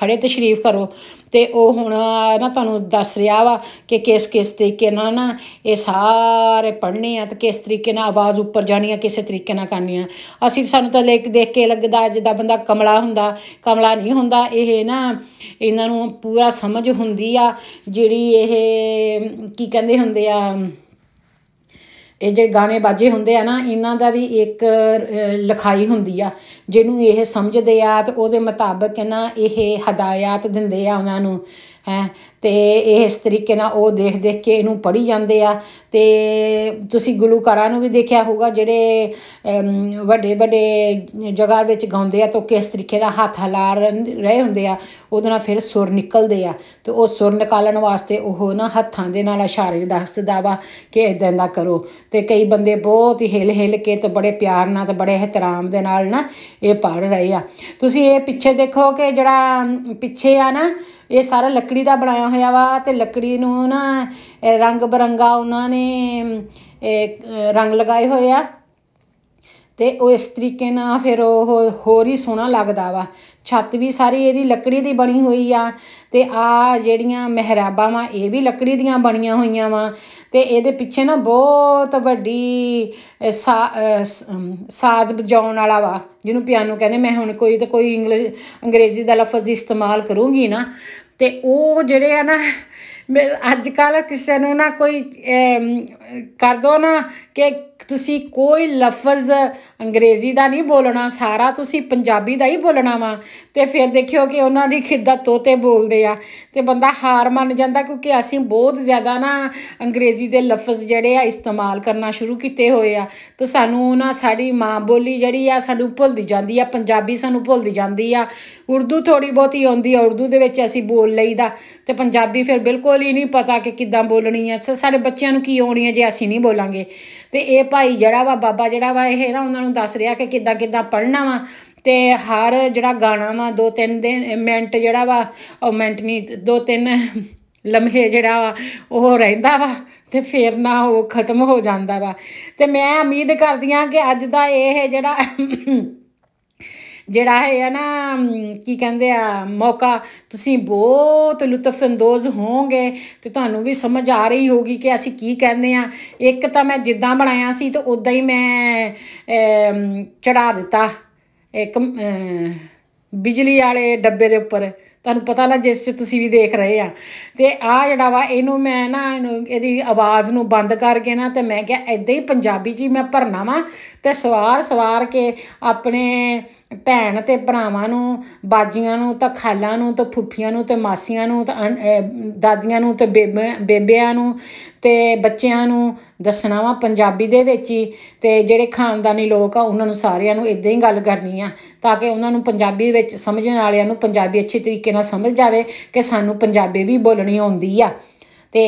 ਖੜੇ ਤਸ਼ਰੀਫ ਕਰੋ ਤੇ ਉਹ ਹੁਣ ਨਾ ਤੁਹਾਨੂੰ ਦੱਸ ਰਿਹਾ ਵਾ ਕਿ ਕਿਸ ਕਿਸ ਤਰੀਕੇ ਨਾਲ ਨਾ ਇਹ ਸਾਰੇ ਬਾਰੇ ਪੜਨੇ ਆ ਤੇ ਕਿਸ ਤਰੀਕੇ ਨਾਲ ਆਵਾਜ਼ ਉੱਪਰ ਜਾਣੀ ਆ ਕਿਸੇ ਤਰੀਕੇ ਨਾਲ ਕਰਨੀ ਆ ਅਸੀਂ ਸਾਨੂੰ ਤਾਂ ਲੇਖ ਦੇਖ ਕੇ ਲੱਗਦਾ ਜਿੱਦਾਂ ਬੰਦਾ ਕਮਲਾ ਹੁੰਦਾ ਕਮਲਾ ਨਹੀਂ ਹੁੰਦਾ ਇਹ ਨਾ ਇਹਨਾਂ ਨੂੰ ਪੂਰਾ ਸਮਝ ਹੁੰਦੀ ਆ ਜਿਹੜੀ ਇਹ ਕੀ ਕਹਿੰਦੇ ਹੁੰਦੇ ਆ ਇਹ ਜਿਹੜੇ ਗਾਣੇ ਬਾਜੇ ਹੁੰਦੇ ਆ ਨਾ ਇਹਨਾਂ ਦਾ ਵੀ ਇੱਕ ਲਿਖਾਈ ਹੁੰਦੀ ਆ ਜਿਹਨੂੰ ਇਹ ਸਮਝਦੇ ਆ ਤੇ ਉਹਦੇ ਮੁਤਾਬਕ ਨਾ ਇਹ ਹਦਾਇਤ ਦਿੰਦੇ ਆ ਉਹਨਾਂ ਨੂੰ ਹੈ ਤੇ ਇਹ ਇਸ ਤਰੀਕੇ ਨਾਲ ਉਹ ਦੇਖ ਦੇਖ ਕੇ ਇਹਨੂੰ ਪੜੀ ਜਾਂਦੇ ਆ ਤੇ ਤੁਸੀਂ ਗਲੂਕਾਰਾਂ ਨੂੰ ਵੀ ਦੇਖਿਆ ਹੋਊਗਾ ਜਿਹੜੇ ਵੱਡੇ ਵੱਡੇ ਜਗ੍ਹਾ ਵਿੱਚ ਗਾਉਂਦੇ ਆ ਤਾਂ ਕਿਸ ਤਰੀਕੇ ਨਾਲ ਹੱਥ ਹਲਾ ਰਹੇ ਹੁੰਦੇ ਆ ਉਹਦੇ ਨਾਲ ਫਿਰ ਸੁਰ ਨਿਕਲਦੇ ਆ ਤੇ ਉਹ ਸੁਰ ਨਿਕਾਲਣ ਵਾਸਤੇ ਉਹ ਨਾ ਹੱਥਾਂ ਦੇ ਨਾਲ ਇਸ਼ਾਰੇ ਦੱਸਦਾ ਵਾ ਕਿ ਇਦਾਂ ਦਾ ਕਰੋ ਤੇ ਕਈ ਬੰਦੇ ਬਹੁਤ ਹੀ ਹਿਲ ਹਿਲ ਕੇ ਤੇ ਬੜੇ ਪਿਆਰ ਨਾਲ ਤੇ ਬੜੇ ਇhtਰਾਮ ਦੇ ਨਾਲ ਨਾ ਇਹ ਪੜ ਰਹੇ ਆ ਤੁਸੀਂ ਇਹ ਪਿੱਛੇ ਦੇਖੋ ਕਿ ਜਿਹੜਾ ਪਿੱਛੇ ਆ ਨਾ ਇਹ ਸਾਰਾ ਲੱਕੜੀ ਦਾ ਬਣਾਇਆ ਹੋਇਆ ਵਾ ਤੇ ਲੱਕੜੀ ਨੂੰ ਨਾ ਰੰਗ ਬਰੰਗਾ ਉਹਨਾਂ ਨੇ ਰੰਗ ਲਗਾਏ ਹੋਏ ਆ ਤੇ ਉਹ ਇਸ ਤਰੀਕੇ ਨਾਲ ਫਿਰ ਉਹ ਹੋਰ ਹੀ ਸੋਹਣਾ ਲੱਗਦਾ ਵਾ ਛੱਤ ਵੀ ਸਾਰੀ ਇਹਦੀ ਲੱਕੜੀ ਦੀ ਬਣੀ ਹੋਈ ਆ ਤੇ ਆ ਜਿਹੜੀਆਂ ਮਹਿਰਾਬਾਂ ਵਾ ਇਹ ਵੀ ਲੱਕੜੀ ਦੀਆਂ ਬਣੀਆਂ ਹੋਈਆਂ ਵਾ ਤੇ ਇਹਦੇ ਪਿੱਛੇ ਨਾ ਬਹੁਤ ਵੱਡੀ ਸਾਜ਼ ਵਜਾਉਣ ਵਾਲਾ ਵਾ ਜਿਹਨੂੰ ਪਿਆਨੋ ਕਹਿੰਦੇ ਮੈਂ ਹੁਣ ਕੋਈ ਤੇ ਕੋਈ ਇੰਗਲਿਸ਼ ਅੰਗਰੇਜ਼ੀ ਦਾ ਲਫ਼ਜ਼ ਇਸਤੇਮਾਲ ਕਰੂੰਗੀ ਨਾ ਤੇ ਉਹ ਜਿਹੜੇ ਆ ਨਾ ਮੈਂ ਅੱਜ ਕੱਲ ਕਿਸੇ ਨੂੰ ਨਾ ਕੋਈ ਕਰ ਦੋ ਨਾ ਕਿ ਤੁਸੀਂ ਕੋਈ ਲਫ਼ਜ਼ ਅੰਗਰੇਜ਼ੀ ਦਾ ਨਹੀਂ ਬੋਲਣਾ ਸਾਰਾ ਤੁਸੀਂ ਪੰਜਾਬੀ ਦਾ ਹੀ ਬੋਲਣਾ ਵਾ ਤੇ ਫਿਰ ਦੇਖਿਓ ਕਿ ਉਹਨਾਂ ਦੀ ਖਿੱਦਾ ਤੋਤੇ ਬੋਲਦੇ ਆ ਤੇ ਬੰਦਾ ਹਾਰ ਮੰਨ ਜਾਂਦਾ ਕਿਉਂਕਿ ਅਸੀਂ ਬਹੁਤ ਜ਼ਿਆਦਾ ਨਾ ਅੰਗਰੇਜ਼ੀ ਦੇ ਲਫ਼ਜ਼ ਜਿਹੜੇ ਆ ਇਸਤੇਮਾਲ ਕਰਨਾ ਸ਼ੁਰੂ ਕੀਤੇ ਹੋਏ ਆ ਤੇ ਸਾਨੂੰ ਉਹਨਾਂ ਸਾਡੀ ਮਾਂ ਬੋਲੀ ਜਿਹੜੀ ਆ ਸਾਨੂੰ ਭੁੱਲਦੀ ਜਾਂਦੀ ਆ ਪੰਜਾਬੀ ਸਾਨੂੰ ਭੁੱਲਦੀ ਜਾਂਦੀ ਆ ਉਰਦੂ ਥੋੜੀ ਬਹੁਤੀ ਆਉਂਦੀ ਆ ਉਰਦੂ ਦੇ ਵਿੱਚ ਅਸੀਂ ਬੋਲ ਲਈਦਾ ਤੇ ਪੰਜਾਬੀ ਫਿਰ ਬਿਲਕੁਲ ਬੋਲੀ ਨਹੀਂ ਪਤਾ ਕਿ ਕਿੱਦਾਂ ਬੋਲਣੀ ਆ ਸਾਡੇ ਬੱਚਿਆਂ ਨੂੰ ਕੀ ਆਉਣੀ ਆ ਜੇ ਅਸੀਂ ਨਹੀਂ ਬੋਲਾਂਗੇ ਤੇ ਇਹ ਭਾਈ ਜਿਹੜਾ ਵਾ ਬਾਬਾ ਜਿਹੜਾ ਵਾ ਇਹ ਨਾ ਉਹਨਾਂ ਨੂੰ ਦੱਸ ਰਿਹਾ ਕਿ ਕਿੱਦਾਂ ਕਿੱਦਾਂ ਪੜ੍ਹਨਾ ਵਾ ਤੇ ਹਰ ਜਿਹੜਾ ਗਾਣਾ ਵਾ ਦੋ ਤਿੰਨ ਦਿਨ ਮਿੰਟ ਜਿਹੜਾ ਵਾ ਉਹ ਮਿੰਟ ਨਹੀਂ ਦੋ ਤਿੰਨ ਲਮਹੇ ਜਿਹੜਾ ਵਾ ਉਹ ਰਹਿੰਦਾ ਵਾ ਤੇ ਫੇਰ ਨਾ ਉਹ ਖਤਮ ਹੋ ਜਾਂਦਾ ਵਾ ਤੇ ਮੈਂ ਉਮੀਦ ਕਰਦੀ ਆ ਕਿ ਅੱਜ ਦਾ ਇਹ ਜਿਹੜਾ ਜਿਹੜਾ ਹੈ ਨਾ ਕੀ ਕਹਿੰਦੇ ਆ ਮੌਕਾ ਤੁਸੀਂ ਬਹੁਤ ਲੁਤਫੰਦੋਜ਼ ਹੋਵੋਗੇ ਤੇ ਤੁਹਾਨੂੰ ਵੀ ਸਮਝ ਆ ਰਹੀ ਹੋਗੀ ਕਿ ਅਸੀਂ ਕੀ ਕਹਿੰਦੇ ਆ ਇੱਕ ਤਾਂ ਮੈਂ ਜਿੱਦਾਂ ਬਣਾਇਆ ਸੀ ਤੇ ਉਦਾਂ ਹੀ ਮੈਂ ਚੜਾ ਦਿੱਤਾ ਇੱਕ ਬਿਜਲੀ ਵਾਲੇ ਡੱਬੇ ਦੇ ਉੱਪਰ ਤੁਹਾਨੂੰ ਪਤਾ ਨਾ ਜਿਸ 'ਚ ਤੁਸੀਂ ਵੀ ਦੇਖ ਰਹੇ ਆ ਤੇ ਆ ਜਿਹੜਾ ਵਾ ਇਹਨੂੰ ਮੈਂ ਨਾ ਇਹਦੀ ਆਵਾਜ਼ ਨੂੰ ਬੰਦ ਕਰਕੇ ਨਾ ਤੇ ਮੈਂ ਕਿਹਾ ਐਦਾਂ ਹੀ ਪੰਜਾਬੀ ਜੀ ਮੈਂ ਭਰਨਾ ਵਾ ਤੇ ਸਵਾਰ ਸਵਾਰ ਕੇ ਆਪਣੇ ਭੈਣ ਤੇ ਭਰਾਵਾਂ ਨੂੰ ਬਾਜੀਆਂ ਨੂੰ ਤਾਂ ਖਾਲਾਂ ਨੂੰ ਤਾਂ ਫੁੱਫੀਆਂ ਨੂੰ ਤੇ ਮਾਸੀਆਂ ਨੂੰ ਤਾਂ ਦਾਦੀਆਂ ਨੂੰ ਤੇ ਬੇਬਿਆਂ ਨੂੰ ਤੇ ਬੱਚਿਆਂ ਨੂੰ ਦੱਸਣਾ ਵਾ ਪੰਜਾਬੀ ਦੇ ਵਿੱਚ ਹੀ ਤੇ ਜਿਹੜੇ ਖਾਨਦਾਨੀ ਲੋਕ ਆ ਉਹਨਾਂ ਨੂੰ ਸਾਰਿਆਂ ਨੂੰ ਇਦਾਂ ਹੀ ਗੱਲ ਕਰਨੀ ਆ ਤਾਂ ਕਿ ਉਹਨਾਂ ਨੂੰ ਪੰਜਾਬੀ ਵਿੱਚ ਸਮਝਣ ਵਾਲਿਆਂ ਨੂੰ ਪੰਜਾਬੀ ਅੱਛੇ ਤਰੀਕੇ ਨਾਲ ਸਮਝ ਜਾਵੇ ਕਿ ਸਾਨੂੰ ਪੰਜਾਬੀ ਵੀ ਬੋਲਣੀ ਆਉਂਦੀ ਆ ਤੇ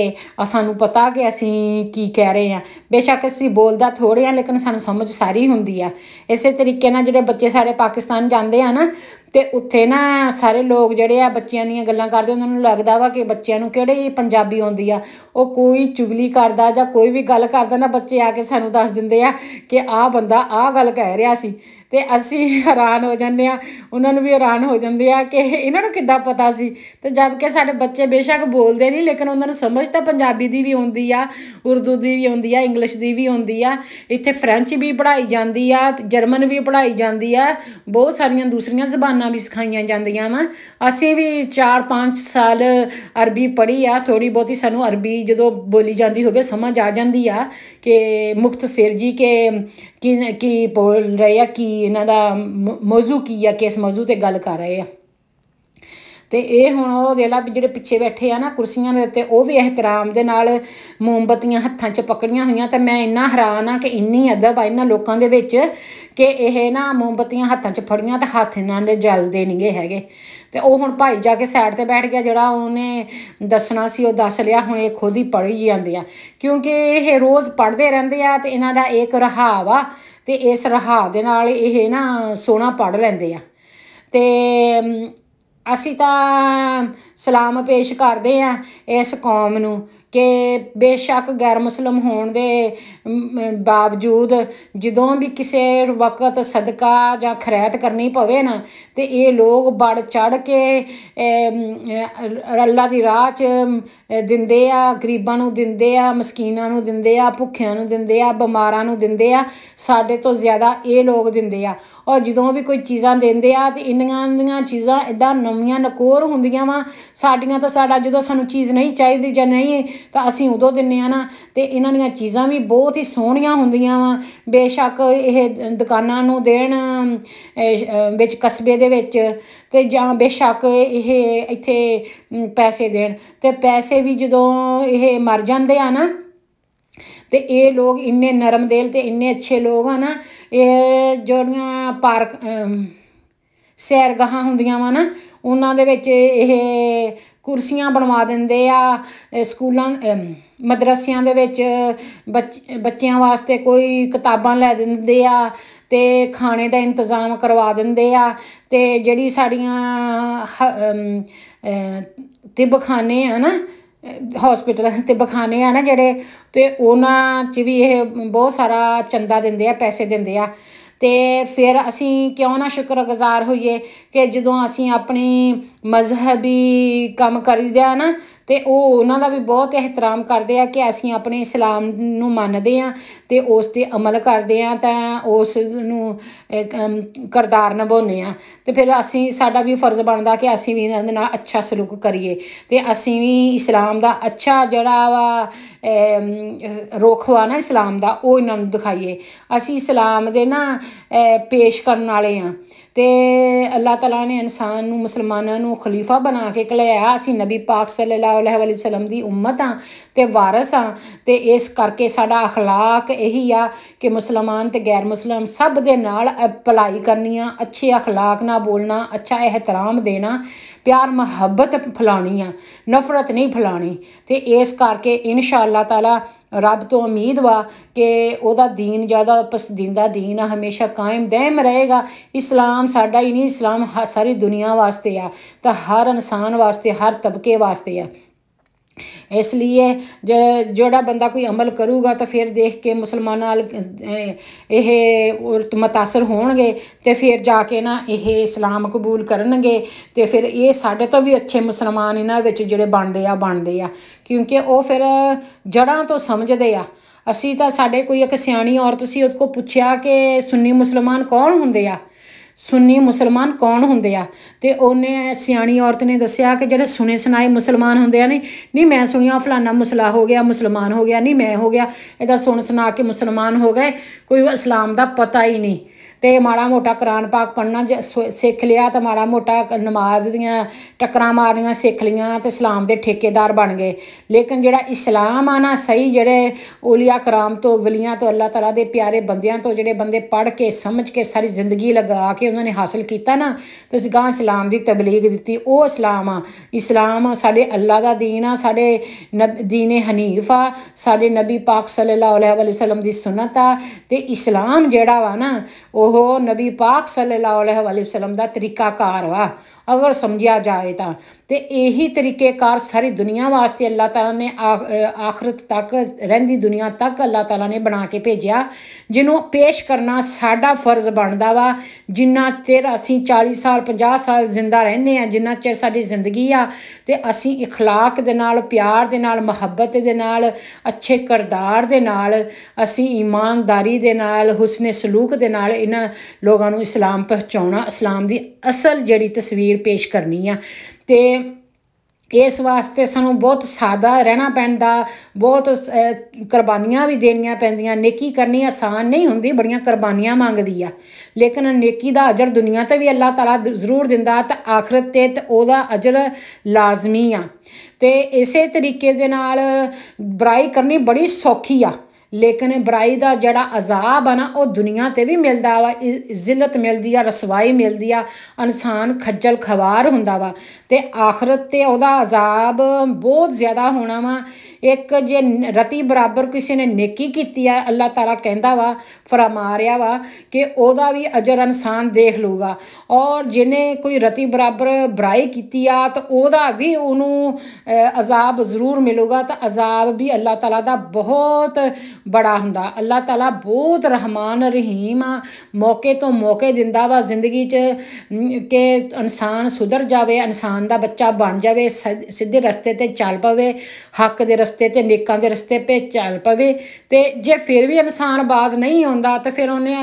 ਸਾਨੂੰ ਪਤਾ ਕਿ ਅਸੀਂ ਕੀ ਕਹਿ ਰਹੇ ਆ ਬੇਸ਼ੱਕ ਅਸੀਂ ਬੋਲਦਾ ਥੋੜੇ ਆ ਲੇਕਿਨ ਸਾਨੂੰ ਸਮਝ ਸਾਰੀ ਹੁੰਦੀ ਆ ਇਸੇ ਤਰੀਕੇ ਨਾਲ ਜਿਹੜੇ ਬੱਚੇ ਸਾਰੇ ਪਾਕਿਸਤਾਨ ਜਾਂਦੇ ਆ ਨਾ ਤੇ ਉੱਥੇ ਨਾ ਸਾਰੇ ਲੋਕ ਜਿਹੜੇ ਆ ਬੱਚਿਆਂ ਦੀਆਂ ਗੱਲਾਂ ਕਰਦੇ ਉਹਨਾਂ ਨੂੰ ਲੱਗਦਾ ਵਾ ਕਿ ਬੱਚਿਆਂ ਨੂੰ ਕਿਹੜੀ ਪੰਜਾਬੀ ਆਉਂਦੀ ਆ ਉਹ ਕੋਈ ਚੁਗਲੀ ਕਰਦਾ ਜਾਂ ਕੋਈ ਵੀ ਗੱਲ ਕਰਦਾ ਨਾ ਬੱਚੇ ਆ ਕੇ ਸਾਨੂੰ ਦੱਸ ਦਿੰਦੇ ਆ ਕਿ ਆਹ ਬੰਦਾ ਆਹ ਗੱਲ ਕਹਿ ਰਿਹਾ ਸੀ ਤੇ ਅਸੀਂ ਹੈਰਾਨ ਹੋ ਜਾਂਦੇ ਆ ਉਹਨਾਂ ਨੂੰ ਵੀ ਹੈਰਾਨ ਹੋ ਜਾਂਦੇ ਆ ਕਿ ਇਹਨਾਂ ਨੂੰ ਕਿੱਦਾਂ ਪਤਾ ਸੀ ਤੇ ਜਦ ਕਿ ਸਾਡੇ ਬੱਚੇ ਬੇਸ਼ੱਕ ਬੋਲਦੇ ਨਹੀਂ ਲੇਕਿਨ ਉਹਨਾਂ ਨੂੰ ਸਮਝ ਤਾਂ ਪੰਜਾਬੀ ਦੀ ਵੀ ਆਉਂਦੀ ਆ ਉਰਦੂ ਦੀ ਵੀ ਆਉਂਦੀ ਆ ਇੰਗਲਿਸ਼ ਦੀ ਵੀ ਆਉਂਦੀ ਆ ਇੱਥੇ ਫ੍ਰੈਂਚ ਵੀ ਪੜ੍ਹਾਈ ਜਾਂਦੀ ਆ ਜਰਮਨ ਵੀ ਪੜ੍ਹਾਈ ਜਾਂਦੀ ਆ ਬਹੁਤ ਸਾਰੀਆਂ ਦੂਸਰੀਆਂ ਜ਼ਬਾਨਾਂ ਵੀ ਸਿਖਾਈਆਂ ਜਾਂਦੀਆਂ ਵਾ ਅਸੀਂ ਵੀ 4-5 ਸਾਲ ਅਰਬੀ ਪੜ੍ਹੀ ਆ ਥੋੜੀ ਬਹੁਤੀ ਸਾਨੂੰ ਅਰਬੀ ਜਦੋਂ ਬੋਲੀ ਜਾਂਦੀ ਹੋਵੇ ਸਮਝ ਆ ਜਾਂਦੀ ਆ ਕਿ ਮੁਖਤਸਰ ਜੀ ਕੇ ਕੀ ਕੀ ਬੋਲ ਰਿਹਾ ਆ ਕੀ ਇਹਨਾਂ ਦਾ ਮੌਜੂ ਕੀ ਆ ਕਿਸ ਮੌਜੂ ਤੇ ਗੱਲ ਕਰ ਰਹੇ ਆ ਤੇ ਇਹ ਹੁਣ ਉਹ ਦੇਲਾ ਜਿਹੜੇ ਪਿੱਛੇ ਬੈਠੇ ਆ ਨਾ ਕੁਰਸੀਆਂ ਦੇ ਉੱਤੇ ਉਹ ਵੀ ਇਹਤਰਾਮ ਦੇ ਨਾਲ ਮੋਮਬਤੀਆਂ ਹੱਥਾਂ 'ਚ ਪਕੜੀਆਂ ਹੋਈਆਂ ਤੇ ਮੈਂ ਇੰਨਾ ਹੈਰਾਨ ਆ ਕਿ ਇੰਨੀ ਅਦਬ ਆ ਇਹਨਾਂ ਲੋਕਾਂ ਦੇ ਵਿੱਚ ਕਿ ਇਹ ਨਾ ਮੋਮਬਤੀਆਂ ਹੱਥਾਂ 'ਚ ਫੜੀਆਂ ਤੇ ਹੱਥ ਇਹਨਾਂ ਦੇ ਜਲਦੇ ਨਹੀਂਗੇ ਹੈਗੇ ਤੇ ਉਹ ਹੁਣ ਭਾਈ ਜਾ ਕੇ ਸਾਈਡ ਤੇ ਬੈਠ ਗਿਆ ਜਿਹੜਾ ਉਹਨੇ ਦੱਸਣਾ ਸੀ ਉਹ ਦੱਸ ਲਿਆ ਹੁਣ ਇਹ ਖੁਦ ਹੀ ਹੀ ਜਾਂਦੇ ਆ ਕਿਉਂਕਿ ਇਹ ਰੋਜ਼ ਪੜ੍ਹਦੇ ਰਹਿੰਦੇ ਆ ਤੇ ਇਹਨਾਂ ਦਾ ਇੱਕ ਰਹਾਵਾ ਤੇ ਇਸ ਰਹਾ ਦੇ ਨਾਲ ਇਹ ਨਾ ਸੋਨਾ ਪੜ ਲੈਂਦੇ ਆ ਤੇ ਅਸੀਂ ਤਾਂ ਸਲਾਮ ਪੇਸ਼ ਕਰਦੇ ਆ ਇਸ ਕੌਮ ਨੂੰ ਕਿ ਬੇਸ਼ੱਕ ਗੈਰ ਮੁਸਲਮ ਹੋਣ ਦੇ ਬਾਵਜੂਦ ਜਦੋਂ ਵੀ ਕਿਸੇ ਵਕਤ ਸਦਕਾ ਜਾਂ ਖਰੈਤ ਕਰਨੀ ਪਵੇ ਨਾ ਤੇ ਇਹ ਲੋਕ ਬੜ ਚੜ ਕੇ ਅੱਲਾ ਦੀ ਰਾਹ 'ਚ ਦਿੰਦੇ ਆ ਗਰੀਬਾਂ ਨੂੰ ਦਿੰਦੇ ਆ ਮਸਕੀਨਾਂ ਨੂੰ ਦਿੰਦੇ ਆ ਭੁੱਖਿਆਂ ਨੂੰ ਦਿੰਦੇ ਆ ਬਿਮਾਰਾਂ ਨੂੰ ਦਿੰਦੇ ਆ ਸਾਡੇ ਤੋਂ ਜ਼ਿਆਦਾ ਇਹ ਲੋਕ ਦਿੰਦੇ ਆ ਔਰ ਜਦੋਂ ਵੀ ਕੋਈ ਚੀਜ਼ਾਂ ਦਿੰਦੇ ਆ ਤੇ ਇੰਨੀਆਂ ਦੀਆਂ ਚੀਜ਼ਾਂ ਇਦਾਂ ਨਵੀਆਂ ਨਕੋਰ ਹੁੰਦੀਆਂ ਵਾ ਸਾਡੀਆਂ ਤਾਂ ਸਾਡਾ ਜਦੋਂ ਸਾਨੂੰ ਚੀਜ਼ ਨਹੀਂ ਚਾਹੀਦੀ ਜਾਂ ਨਹੀਂ ਤਾਂ ਅਸੀਂ ਉਦੋਂ ਦਿੰਨੇ ਆ ਨਾ ਤੇ ਇਹਨਾਂ ਦੀਆਂ ਚੀਜ਼ਾਂ ਵੀ ਬਹੁਤ ਹੀ ਸੋਹਣੀਆਂ ਹੁੰਦੀਆਂ ਵਾ ਬੇਸ਼ੱਕ ਇਹ ਦੁਕਾਨਾਂ ਨੂੰ ਦੇਣ ਵਿੱਚ ਕਸਬੇ ਦੇ ਵਿੱਚ ਤੇ ਜਾਂ ਬੇਸ਼ੱਕ ਇਹ ਇੱਥੇ ਪੈਸੇ ਦੇਣ ਤੇ ਪੈਸੇ ਵੀ ਜਦੋਂ ਇਹ ਮਰ ਜਾਂਦੇ ਆ ਨਾ ਤੇ ਇਹ ਲੋਕ ਇੰਨੇ ਨਰਮ ਦਿਲ ਤੇ ਇੰਨੇ ਅੱਛੇ ਲੋਕ ਆ ਨਾ ਇਹ ਜੋੜੀਆਂ ਪਾਰਕ ਸੈਰਗਾਹਾਂ ਹੁੰਦੀਆਂ ਵਾ ਨਾ ਉਹਨਾਂ ਦੇ ਵਿੱਚ ਇਹ ਕੁਰਸੀਆਂ ਬਣਵਾ ਦਿੰਦੇ ਆ ਸਕੂਲਾਂ ਮਦਰਸਿਆਂ ਦੇ ਵਿੱਚ ਬੱਚਿਆਂ ਵਾਸਤੇ ਕੋਈ ਕਿਤਾਬਾਂ ਲੈ ਦਿੰਦੇ ਆ ਤੇ ਖਾਣੇ ਦਾ ਇੰਤਜ਼ਾਮ ਕਰਵਾ ਦਿੰਦੇ ਆ ਤੇ ਜਿਹੜੀ ਸਾਡੀਆਂ ਤਿਬਖਾਨੇ ਆ ਨਾ ਹਸਪੀਟਲ ਤੇ ਬਖਾਨੇ ਆ ਨਾ ਜਿਹੜੇ ਤੇ ਉਹਨਾਂ 'ਚ ਵੀ ਇਹ ਬਹੁਤ ਸਾਰਾ ਚੰਦਾ ਦਿੰਦੇ ਆ ਪੈਸੇ ਦਿੰਦੇ ਆ ਤੇ ਫਿਰ ਅਸੀਂ ਕਿਉਂ ਨਾ ਸ਼ੁਕਰਗੁਜ਼ਾਰ ਹੋਈਏ ਕਿ ਜਦੋਂ ਅਸੀਂ ਆਪਣੀ ਮਜ਼ਹਬੀ ਕੰਮ ਕਰੀਦਾ ਨਾ ਤੇ ਉਹ ਉਹਨਾਂ ਦਾ ਵੀ ਬਹੁਤ ਇਹਤਰਾਮ ਕਰਦੇ ਆ ਕਿ ਅਸੀਂ ਆਪਣੇ ਇਸਲਾਮ ਨੂੰ ਮੰਨਦੇ ਆ ਤੇ ਉਸ ਤੇ ਅਮਲ ਕਰਦੇ ਆ ਤਾਂ ਉਸ ਨੂੰ ਕਰਦਾਰ ਨਿਭਾਉਨੇ ਆ ਤੇ ਫਿਰ ਅਸੀਂ ਸਾਡਾ ਵੀ ਫਰਜ਼ ਬਣਦਾ ਕਿ ਅਸੀਂ ਵੀ ਇਹਨਾਂ ਦੇ ਨਾਲ ਅੱਛਾ ਸਲੂਕ ਕਰੀਏ ਤੇ ਅਸੀਂ ਵੀ ਇਸਲਾਮ ਦਾ ਅੱਛਾ ਜਿਹੜਾ ਵਾ ਰੋਖਵਾ ਨਾ ਇਸਲਾਮ ਦਾ ਉਹ ਇਹਨਾਂ ਨੂੰ ਦਿਖਾਈਏ ਅਸੀਂ ਇਸਲਾਮ ਦੇ ਨਾ ਪੇਸ਼ ਕਰਨ ਵਾਲੇ ਆ ਤੇ ਅੱਲਾਹ ਤਾਲਾ ਨੇ ਇਨਸਾਨ ਨੂੰ ਮੁਸਲਮਾਨਾਂ ਨੂੰ ਖਲੀਫਾ ਬਣਾ ਕੇ ਕਲਿਆ ਅਸੀਂ ਨਬੀ ਪਾਕ ਸੱਲੱਲਾਹੁ ਅਲੈਹ ਵਸੱਲਮ ਦੀ ਉਮਤ ਆ ਤੇ ਵਾਰਿਸ ਆ ਤੇ ਇਸ ਕਰਕੇ ਸਾਡਾ اخلاق ਇਹੀ ਆ ਕਿ ਮੁਸਲਮਾਨ ਤੇ ਗੈਰ ਮੁਸਲਮ ਸਭ ਦੇ ਨਾਲ ਭਲਾਈ ਕਰਨੀ ਆ ਅੱਛੇ اخلاق ਨਾਲ ਬੋਲਣਾ ਅੱਛਾ ਇਹਤਰਾਮ ਦੇਣਾ ਪਿਆਰ ਮੁਹੱਬਤ ਫਲਾਉਣੀ ਆ ਨਫ਼ਰਤ ਨਹੀਂ ਫਲਾਉਣੀ ਤੇ ਇਸ ਕਰਕੇ ਇਨਸ਼ਾ ਅੱਲਾਹ ਤਾਲਾ ਰੱਬ ਤੋਂ ਉਮੀਦ ਵਾ ਕਿ ਉਹਦਾ ਦੀਨ ਜਿਆਦਾ ਪਸੰਦੀਦਾ ਦੀਨ ਆ ਹਮੇਸ਼ਾ ਕਾਇਮ ਦائم ਰਹੇਗਾ ਇਸਲਾਮ ਸਾਡਾ ਹੀ ਨਹੀਂ ਇਸਲਾਮ ਸਾਰੀ ਦੁਨੀਆ ਵਾਸਤੇ ਆ ਤਾਂ ਹਰ ਇਨਸਾਨ ਵਾਸਤੇ ਹਰ ਤਬਕੇ ਵਾਸਤੇ ਆ ਇਸ ਲਈ ਜਿਹੜਾ ਬੰਦਾ ਕੋਈ ਅਮਲ ਕਰੂਗਾ ਤਾਂ ਫਿਰ ਦੇਖ ਕੇ ਮੁਸਲਮਾਨਾਂ ਇਹ ਔਰਤ متاثر ਹੋਣਗੇ ਤੇ ਫਿਰ ਜਾ ਕੇ ਨਾ ਇਹ ਇਸਲਾਮ ਕਬੂਲ ਕਰਨਗੇ ਤੇ ਫਿਰ ਇਹ ਸਾਡੇ ਤੋਂ ਵੀ ਅੱਛੇ ਮੁਸਲਮਾਨ ਇਹਨਾਂ ਵਿੱਚ ਜਿਹੜੇ ਬਣਦੇ ਆ ਬਣਦੇ ਆ ਕਿਉਂਕਿ ਉਹ ਫਿਰ ਜੜਾਂ ਤੋਂ ਸਮਝਦੇ ਆ ਅਸੀਂ ਤਾਂ ਸਾਡੇ ਕੋਈ ਇੱਕ ਸਿਆਣੀ ਔਰਤ ਸੀ ਉਸ ਕੋ ਪੁੱਛਿਆ ਕਿ ਸੁੰਨੀ ਮੁਸਲਮਾਨ ਕੌਣ ਹੁੰਦੇ ਆ ਸੁੰਨੀ ਮੁਸਲਮਾਨ ਕੌਣ ਹੁੰਦੇ ਆ ਤੇ ਉਹਨੇ ਸਿਆਣੀ ਔਰਤ ਨੇ ਦੱਸਿਆ ਕਿ ਜਿਹੜੇ ਸੁਨੇ ਸੁਨਾਏ ਮੁਸਲਮਾਨ ਹੁੰਦੇ ਆ ਨਹੀਂ ਨਹੀਂ ਮੈਂ ਸੁਣਿਆ ਫਲਾਣਾ ਮੁਸਲਾ ਹੋ ਗਿਆ ਮੁਸਲਮਾਨ ਹੋ ਗਿਆ ਨਹੀਂ ਮੈਂ ਹੋ ਗਿਆ ਇਹਦਾ ਸੁਣ ਸੁਣਾ ਕੇ ਮੁਸਲਮਾਨ ਹੋ ਗਏ ਕੋਈ ਇਸਲਾਮ ਦਾ ਪਤਾ ਹੀ ਨਹੀਂ ਤੇ ਮਾੜਾ ਮੋਟਾ ਕੁਰਾਨ ਪਾਕ ਪੜਨਾ ਸਿੱਖ ਲਿਆ ਤਾਂ ਮਾੜਾ ਮੋਟਾ ਨਮਾਜ਼ ਦੀਆਂ ਟਕਰਾਂ ਮਾਰਨੀਆਂ ਸਿੱਖ ਲੀਆਂ ਤੇ ਇਸਲਾਮ ਦੇ ਠੇਕੇਦਾਰ ਬਣ ਗਏ ਲੇਕਿਨ ਜਿਹੜਾ ਇਸਲਾਮ ਆ ਨਾ ਸਹੀ ਜਿਹੜੇ ਉਲੀਆ ਕਰਾਮ ਤੋਂ ਵਲੀਆਂ ਤੋਂ ਅੱਲਾਹ ਤਾਲਾ ਦੇ ਪਿਆਰੇ ਬੰਦਿਆਂ ਤੋਂ ਜਿਹੜੇ ਬੰਦੇ ਪੜ ਕੇ ਸਮਝ ਕੇ ਸਾਰੀ ਜ਼ਿੰਦਗੀ ਲਗਾ ਕੇ ਉਹਨਾਂ ਨੇ ਹਾਸਲ ਕੀਤਾ ਨਾ ਤੇ ਅਸੀਂ ਗਾਂ ਇਸਲਾਮ ਦੀ ਤਬਲੀਗ ਦਿੱਤੀ ਉਹ ਇਸਲਾਮ ਆ ਇਸਲਾਮ ਸਾਡੇ ਅੱਲਾ ਦਾ دین ਆ ਸਾਡੇ دین ਹਨੀਫ ਆ ਸਾਡੇ ਨਬੀ ਪਾਕ ਸੱਲੱਲਾਹੁ ਅਲੈਹਿ ਵਸੱਲਮ ਦੀ ਸੁਨਨਤ ਆ ਤੇ ਇਸਲਾਮ ਜਿਹੜਾ ਵਾ ਨਾ ਉਹ ਉਹ ਨਬੀ ਪਾਕ ਸੱਲੱਲਾਹੁ ਅਲੈਹਿ ਵਸੱਲਮ ਦਾ ਤਰੀਕਾਕਾਰ ਵਾ ਅਗਰ ਸਮਝਿਆ ਜਾਏ ਤਾਂ ਤੇ ਇਹੀ ਤਰੀਕੇਕਾਰ ਸਾਰੀ ਦੁਨੀਆ ਵਾਸਤੇ ਅੱਲਾਹ ਤਾਲਾ ਨੇ ਆਖਰਤ ਤੱਕ ਰਹਿੰਦੀ ਦੁਨੀਆ ਤੱਕ ਅੱਲਾਹ ਤਾਲਾ ਨੇ ਬਣਾ ਕੇ ਭੇਜਿਆ ਜਿਹਨੂੰ ਪੇਸ਼ ਕਰਨਾ ਸਾਡਾ ਫਰਜ਼ ਬਣਦਾ ਵਾ ਜਿੰਨਾ ਚਿਰ ਅਸੀਂ 40 ਸਾਲ 50 ਸਾਲ ਜ਼ਿੰਦਾ ਰਹਿੰਨੇ ਆ ਜਿੰਨਾ ਚਿਰ ਸਾਡੀ ਜ਼ਿੰਦਗੀ ਆ ਤੇ ਅਸੀਂ اخلاق ਦੇ ਨਾਲ ਪਿਆਰ ਦੇ ਨਾਲ ਮੁਹੱਬਤ ਦੇ ਨਾਲ ਅੱਛੇ ਕਰਦਾਰ ਦੇ ਨਾਲ ਅਸੀਂ ਇਮਾਨਦਾਰੀ ਦੇ ਨਾਲ ਹੁਸਨ ਸਲੂਕ ਦੇ ਨਾਲ ਇਹਨਾਂ ਲੋਕਾਂ ਨੂੰ ਇਸਲਾਮ ਪਹੁੰਚਾਉਣਾ ਇਸਲਾਮ ਦੀ ਅਸਲ ਜਿਹੜੀ ਤਸਵੀਰ ਪੇਸ਼ ਕਰਨੀ ਆ ਤੇ ਇਸ ਵਾਸਤੇ ਸਾਨੂੰ ਬਹੁਤ ਸਾਦਾ ਰਹਿਣਾ ਪੈਂਦਾ ਬਹੁਤ ਕੁਰਬਾਨੀਆਂ ਵੀ ਦੇਣੀਆਂ ਪੈਂਦੀਆਂ ਨੇਕੀ ਕਰਨੀ ਆਸਾਨ ਨਹੀਂ ਹੁੰਦੀ ਬੜੀਆਂ ਕੁਰਬਾਨੀਆਂ ਮੰਗਦੀ ਆ ਲੇਕਿਨ ਨੇਕੀ ਦਾ ਅਜਰ ਦੁਨੀਆ ਤੇ ਵੀ ਅੱਲਾਹ ਤਾਲਾ ਜ਼ਰੂਰ ਦਿੰਦਾ ਤੇ ਆਖਰਤ ਤੇ ਤੇ ਉਹਦਾ ਅਜਰ ਲਾਜ਼ਮੀ ਆ ਤੇ ਇਸੇ ਤਰੀਕੇ ਦੇ ਨਾਲ ਬੁਰਾਈ ਕਰਨੀ ਬੜੀ ਸੌਖੀ ਆ ਲੇਕਿਨ ਬਰਾਈ ਦਾ ਜਿਹੜਾ ਅਜ਼ਾਬ ਆ ਨਾ ਉਹ ਦੁਨੀਆ ਤੇ ਵੀ ਮਿਲਦਾ ਵਾ ਜ਼ਿਲਤ ਮਿਲਦੀ ਆ ਰਸਵਾਈ ਮਿਲਦੀ ਆ ਇਨਸਾਨ ਖੱਜਲ ਖਵਾਰ ਹੁੰਦਾ ਵਾ ਤੇ ਆਖਰਤ ਤੇ ਉਹਦਾ ਅਜ਼ਾਬ ਬਹੁਤ ਜ਼ਿਆਦਾ ਹੋਣਾ ਵਾ ਇੱਕ ਜੇ ਰਤੀ ਬਰਾਬਰ ਕਿਸੇ ਨੇ ਨੇਕੀ ਕੀਤੀ ਆ ਅੱਲਾਹ ਤਾਲਾ ਕਹਿੰਦਾ ਵਾ ਫਰਮਾ ਰਿਹਾ ਵਾ ਕਿ ਉਹਦਾ ਵੀ ਅਜਰ ਇਨਸਾਨ ਦੇਖ ਲੂਗਾ ਔਰ ਜਿਨੇ ਕੋਈ ਰਤੀ ਬਰਾਬਰ ਬੁਰਾਈ ਕੀਤੀ ਆ ਤਾਂ ਉਹਦਾ ਵੀ ਉਹਨੂੰ ਅਜ਼ਾਬ ਜ਼ਰੂਰ ਮਿਲੂਗਾ ਤਾਂ ਅਜ਼ਾਬ ਵੀ ਅੱਲਾਹ ਤਾਲਾ ਦਾ ਬਹੁਤ ਬੜਾ ਹੁੰਦਾ ਅੱਲਾਹ ਤਾਲਾ ਬਹੁਤ ਰਹਿਮਾਨ ਰਹੀਮ ਆ ਮੌਕੇ ਤੋਂ ਮੌਕੇ ਦਿੰਦਾ ਵਾ ਜ਼ਿੰਦਗੀ 'ਚ ਕਿ ਇਨਸਾਨ ਸੁਧਰ ਜਾਵੇ ਇਨਸਾਨ ਦਾ ਬੱਚਾ ਬਣ ਜਾਵੇ ਸਿੱਧੇ ਰਸਤੇ ਤੇ ਚੱਲ ਪਵੇ ਹੱਕ ਦੇ ਰਸਤੇ ਤੇ ਨੇਕਾਂ ਦੇ ਰਸਤੇ ਤੇ ਚੱਲ ਪਵੇ ਤੇ ਜੇ ਫਿਰ ਵੀ ਇਨਸਾਨ ਬਾਜ਼ ਨਹੀਂ ਆਉਂਦਾ ਤਾਂ ਫਿਰ ਉਹਨੇ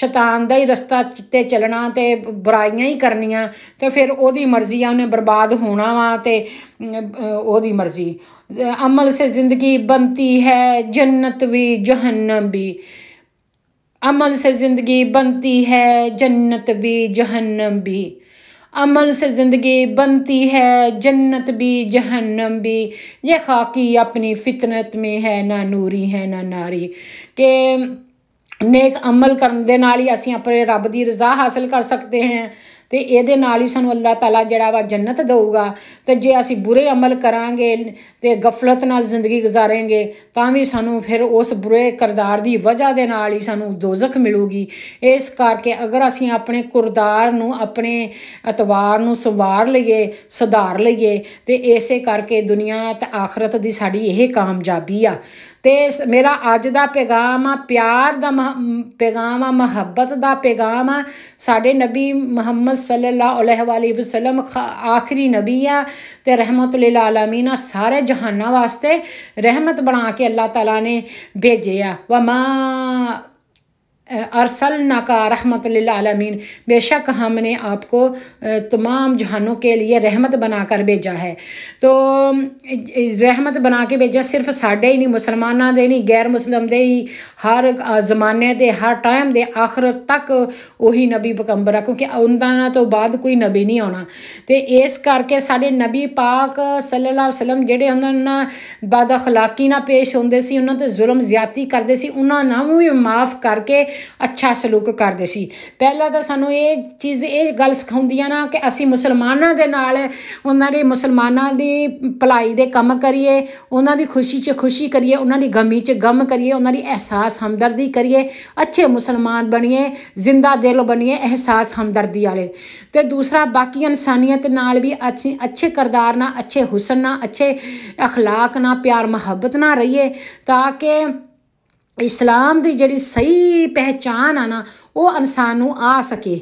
ਸ਼ੈਤਾਨ ਦਾ ਹੀ ਰਸਤਾ ਚਿੱਤੇ ਚੱਲਣਾ ਤੇ ਬੁਰਾਈਆਂ ਹੀ ਕਰਨੀਆਂ ਤੇ ਫਿਰ ਉਹਦੀ ਮਰਜ਼ੀ ਆ ਉਹਨੇ ਬਰਬਾਦ ਹੋਣਾ ਵਾ ਤੇ ਉਹਦੀ ਮਰਜ਼ੀ ਅਮਲ ਸੇ ਜ਼ਿੰਦਗੀ ਬਣਤੀ ਹੈ ਜੰਨਤ ਵੀ ਜਹੰਨਮ ਵੀ ਅਮਲ ਸੇ ਜ਼ਿੰਦਗੀ ਬਣਤੀ ਹੈ ਜੰਨਤ ਵੀ ਜਹੰਨਮ ਵੀ अमल से ज़िंदगी बनती है जन्नत भी जहन्नम भी ये खाकी अपनी फितनत में है ना नूरी है ना नारी के नेक अमल करने ਦੇ ਨਾਲ ਹੀ ਅਸੀਂ ਆਪਣੇ ਰੱਬ ਦੀ ਰਜ਼ਾ ਹਾਸਲ ਕਰ ਤੇ ਇਹਦੇ ਨਾਲ ਹੀ ਸਾਨੂੰ ਅੱਲਾਹ ਤਾਲਾ ਜਿਹੜਾ ਵਾ ਜੰਨਤ ਦੇਊਗਾ ਤੇ ਜੇ ਅਸੀਂ ਬੁਰੇ ਅਮਲ ਕਰਾਂਗੇ ਤੇ ਗਫਲਤ ਨਾਲ ਜ਼ਿੰਦਗੀ گزارਾਂਗੇ ਤਾਂ ਵੀ ਸਾਨੂੰ ਫਿਰ ਉਸ ਬੁਰੇ ਕਰਦਾਰ ਦੀ ਵਜ੍ਹਾ ਦੇ ਨਾਲ ਹੀ ਸਾਨੂੰ ਦੋਜ਼ਖ ਮਿਲੂਗੀ ਇਸ ਕਰਕੇ ਅਗਰ ਅਸੀਂ ਆਪਣੇ ਕਰਦਾਰ ਨੂੰ ਆਪਣੇ ਅਤਵਾਰ ਨੂੰ ਸੰਵਾਰ ਲਈਏ ਸੁਧਾਰ ਲਈਏ ਤੇ ਇਸੇ ਕਰਕੇ ਦੁਨੀਆ ਤੇ ਆਖਰਤ ਦੀ ਸਾਡੀ ਇਹ ਕਾਮਯਾਬੀ ਆ ਤੇ ਮੇਰਾ ਅੱਜ ਦਾ ਪੈਗਾਮ ਆ ਪਿਆਰ ਦਾ ਪੈਗਾਮ ਆ ਮੁਹੱਬਤ ਦਾ ਪੈਗਾਮ ਆ ਸਾਡੇ ਨਬੀ ਮੁਹੰਮਦ सल्ला वसलम आखिरी नबी है तो रहमत आलमीना सारे जहाना वास्ते रहमत बना के अल्लाह तला ने भेजे आ वमा अरसल का रहमत आलमीन बेशक हमने आपको तमाम जहानों के लिए रहमत बना कर भेजा है तो रहमत बना के भेजा सिर्फ साढ़े ही नहीं मुसलमाना दे नहीं गैर मुसलम दे ही हर जमाने दे हर टाइम दे आखिर तक ਉਹੀ नबी ਪਕੰਬਰ ਆ ਕਿਉਂਕਿ ਉਹਨਾਂ ਤੋਂ ਬਾਅਦ ਕੋਈ ਨਬੀ ਨਹੀਂ ਆਉਣਾ ਤੇ ਇਸ ਕਰਕੇ ਸਾਡੇ ਨਬੀ ਪਾਕ ਸੱਲੱਲਾਹੁ ਵਸਲਮ ਜਿਹੜੇ ਉਹਨਾਂ ਨਾਲ ਬਾਦ اخਲਾਕੀ ਨਾਲ उन्होंने ਹੁੰਦੇ ਸੀ ਉਹਨਾਂ ਤੇ ਜ਼ੁਲਮ ਜ਼ਿਆਤੀ ਕਰਦੇ ਅੱਛਾ ਸਲੂਕ ਕਰਦੇ ਸੀ ਪਹਿਲਾਂ ਤਾਂ ਸਾਨੂੰ ਇਹ ਚੀਜ਼ ਇਹ ਗੱਲ ਸਿਖਾਉਂਦੀਆਂ ਨਾ ਕਿ ਅਸੀਂ ਮੁਸਲਮਾਨਾਂ ਦੇ ਨਾਲ ਉਹਨਾਂ ਦੇ ਮੁਸਲਮਾਨਾਂ ਦੀ ਭਲਾਈ ਦੇ ਕੰਮ ਕਰੀਏ ਉਹਨਾਂ ਦੀ ਖੁਸ਼ੀ 'ਚ ਖੁਸ਼ੀ ਕਰੀਏ ਉਹਨਾਂ ਦੀ ਗਮੀ 'ਚ ਗਮ ਕਰੀਏ ਉਹਨਾਂ ਦੀ ਅਹਿਸਾਸ ਹਮਦਰਦੀ ਕਰੀਏ ਅੱਛੇ ਮੁਸਲਮਾਨ ਬਣੀਏ ਜ਼ਿੰਦਾ ਦਿਲ ਬਣੀਏ ਅਹਿਸਾਸ ਹਮਦਰਦੀ ਵਾਲੇ ਤੇ ਦੂਸਰਾ ਬਾਕੀ ਇਨਸਾਨੀਅਤ ਨਾਲ ਵੀ ਅੱਛੇ ਅੱਛੇ ਕਰਦਾਰ ਨਾਲ ਅੱਛੇ ਹੁਸਨ ਨਾਲ ਅੱਛੇ اخلاق ਨਾਲ ਪਿਆਰ ਮੁਹੱਬਤ ਨਾਲ ਰਹੀਏ ਤਾਂ ਕਿ ਇਸਲਾਮ ਦੀ ਜਿਹੜੀ ਸਹੀ ਪਹਿਚਾਨ ਆ ਨਾ ਉਹ ਇਨਸਾਨ ਨੂੰ ਆ ਸਕੇ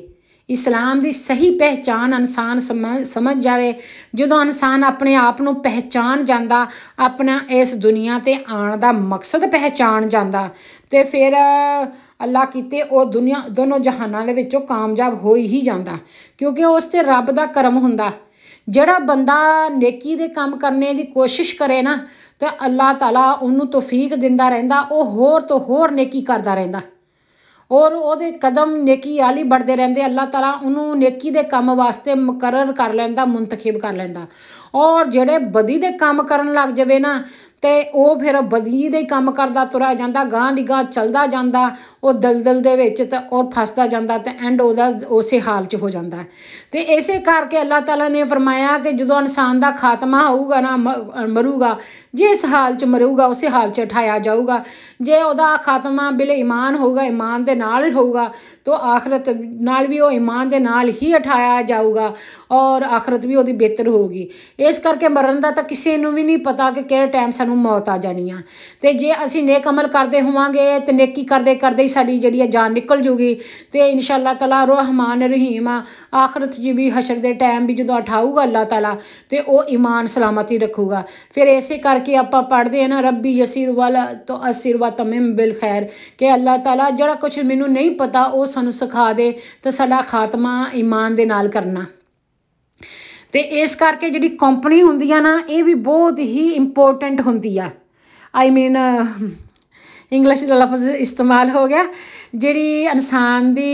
ਇਸਲਾਮ ਦੀ ਸਹੀ ਪਹਿਚਾਨ ਇਨਸਾਨ ਸਮਝ ਜਾਵੇ ਜਦੋਂ ਇਨਸਾਨ ਆਪਣੇ ਆਪ ਨੂੰ ਪਹਿਚਾਨ ਜਾਂਦਾ ਆਪਣਾ ਇਸ ਦੁਨੀਆ ਤੇ ਆਉਣ ਦਾ ਮਕਸਦ ਪਹਿਚਾਨ ਜਾਂਦਾ ਤੇ ਫਿਰ ਅੱਲਾ ਕੀਤੇ ਉਹ ਦੁਨੀਆ ਦੋਨੋਂ ਜਹਾਨਾਂ ਦੇ ਵਿੱਚੋਂ ਕਾਮਯਾਬ ਹੋ ਹੀ ਜਾਂਦਾ ਕਿਉਂਕਿ ਉਸ ਤੇ ਰੱਬ ਦਾ ਕਰਮ ਹੁੰਦਾ ਜਿਹੜਾ ਬੰਦਾ ਨੇਕੀ ਦੇ ਕੰਮ ਕਰਨੇ ਦੀ ਕੋਸ਼ਿਸ਼ ਕਰੇ ਨਾ ਤੇ ਅੱਲਾਹ ਤਾਲਾ ਉਹਨੂੰ ਤੋਫੀਕ ਦਿੰਦਾ ਰਹਿੰਦਾ ਉਹ ਹੋਰ ਤੋਂ ਹੋਰ ਨੇਕੀ ਕਰਦਾ ਰਹਿੰਦਾ ਔਰ ਉਹਦੇ ਕਦਮ ਨੇਕੀ ਵਾਲੀ ਵੱਧਦੇ ਰਹਿੰਦੇ ਅੱਲਾਹ ਤਾਲਾ ਉਹਨੂੰ ਨੇਕੀ ਦੇ ਕੰਮ ਵਾਸਤੇ ਮੁਕਰਰ ਕਰ ਲੈਂਦਾ ਮੁੰਤਖਬ ਕਰ ਲੈਂਦਾ ਔਰ ਜਿਹੜੇ ਬਦੀ ਦੇ ਕੰਮ ਕਰਨ ਲੱਗ ਜਾਵੇ ਨਾ ਤੇ ਉਹ ਫਿਰ ਬਦਲੀ ਦੇ ਕੰਮ ਕਰਦਾ ਤੁਰਿਆ ਜਾਂਦਾ ਗਾਂ ਦੀ ਗਾਂ ਚਲਦਾ ਜਾਂਦਾ ਉਹ ਦਲਦਲ ਦੇ ਵਿੱਚ ਤੇ ਔਰ ਫਸਦਾ ਜਾਂਦਾ ਤੇ ਐਂਡ ਉਹਦਾ ਉਸੇ ਹਾਲ 'ਚ ਹੋ ਜਾਂਦਾ ਤੇ ਇਸੇ ਕਰਕੇ ਅੱਲਾਹ ਤਾਲਾ ਨੇ ਫਰਮਾਇਆ ਕਿ ਜਦੋਂ ਇਨਸਾਨ ਦਾ ਖਾਤਮਾ ਹੋਊਗਾ ਨਾ ਮਰੂਗਾ ਜਿਸ ਹਾਲ 'ਚ ਮਰੂਗਾ ਉਸੇ ਹਾਲ 'ਚ ਠਾਇਆ ਜਾਊਗਾ ਜੇ ਉਹਦਾ ਖਾਤਮਾ ਬਿਲ ਇਮਾਨ ਹੋਊਗਾ ਇਮਾਨ ਦੇ ਨਾਲ ਹੋਊਗਾ ਤੋ ਆਖਰਤ ਨਾਲ ਵੀ ਉਹ ਇਮਾਨ ਦੇ ਨਾਲ ਹੀ ਠਾਇਆ ਜਾਊਗਾ ਔਰ ਆਖਰਤ ਵੀ ਉਹਦੀ ਬਿਹਤਰ ਹੋਊਗੀ ਇਸ ਕਰਕੇ ਮਰਨ ਦਾ ਤਾਂ ਕਿਸੇ ਨੂੰ ਵੀ ਨਹੀਂ ਪਤਾ ਕਿ ਕਿਹੜੇ ਟਾਈਮ ਸਾਨੂੰ ਨੂੰ ਮੌਤ ਆ ਜਾਣੀ ਆ ਤੇ ਜੇ ਅਸੀਂ ਨੇਕ ਅਮਲ ਕਰਦੇ ਹੋਵਾਂਗੇ ਤੇ ਨੇਕੀ ਕਰਦੇ ਕਰਦੇ ਹੀ ਸਾਡੀ ਜਿਹੜੀ ਆ ਜਾਨ ਨਿਕਲ ਜੂਗੀ ਤੇ ਇਨਸ਼ਾ ਅੱਲਾਹ ਤਾਲਾ ਰਹਿਮਾਨ ਰਹੀਮ ਆ ਆਖਰਤ ਜੀ ਵੀ ਹਸ਼ਰ ਦੇ ਟਾਈਮ ਵੀ ਜਦੋਂ ਉਠਾਊਗਾ ਅੱਲਾਹ ਤਾਲਾ ਤੇ ਉਹ ਈਮਾਨ ਸਲਾਮਤੀ ਰੱਖੂਗਾ ਫਿਰ ਐਸੇ ਕਰਕੇ ਆਪਾਂ ਪੜ੍ਹਦੇ ਆ ਨਾ ਰੱਬੀ ਯਸੀਰ ਵਾਲਾ ਤੋ ਅਸਿਰ ਵਾ ਤਮਮ ਬਿਲ ਖੈਰ ਕਿ ਅੱਲਾਹ ਤਾਲਾ ਜਿਹੜਾ ਕੁਝ ਮੈਨੂੰ ਨਹੀਂ ਪਤਾ ਉਹ ਸਾਨੂੰ ਸਿਖਾ ਦੇ ਤੇ ਸਾਡਾ ਖਾਤਮਾ ਈਮਾਨ ਦੇ ਨਾਲ ਕਰਨਾ ਤੇ ਇਸ ਕਰਕੇ ਜਿਹੜੀ ਕੰਪਨੀ ਹੁੰਦੀ ਆ ਨਾ ਇਹ ਵੀ ਬਹੁਤ ਹੀ ਇੰਪੋਰਟੈਂਟ ਹੁੰਦੀ ਆ ਆਈ ਮੀਨ ਇੰਗਲਿਸ਼ ਲਫ਼ਜ਼ ਇਸਤੇਮਾਲ ਹੋ ਗਿਆ ਜਿਹੜੀ ਇਨਸਾਨ ਦੀ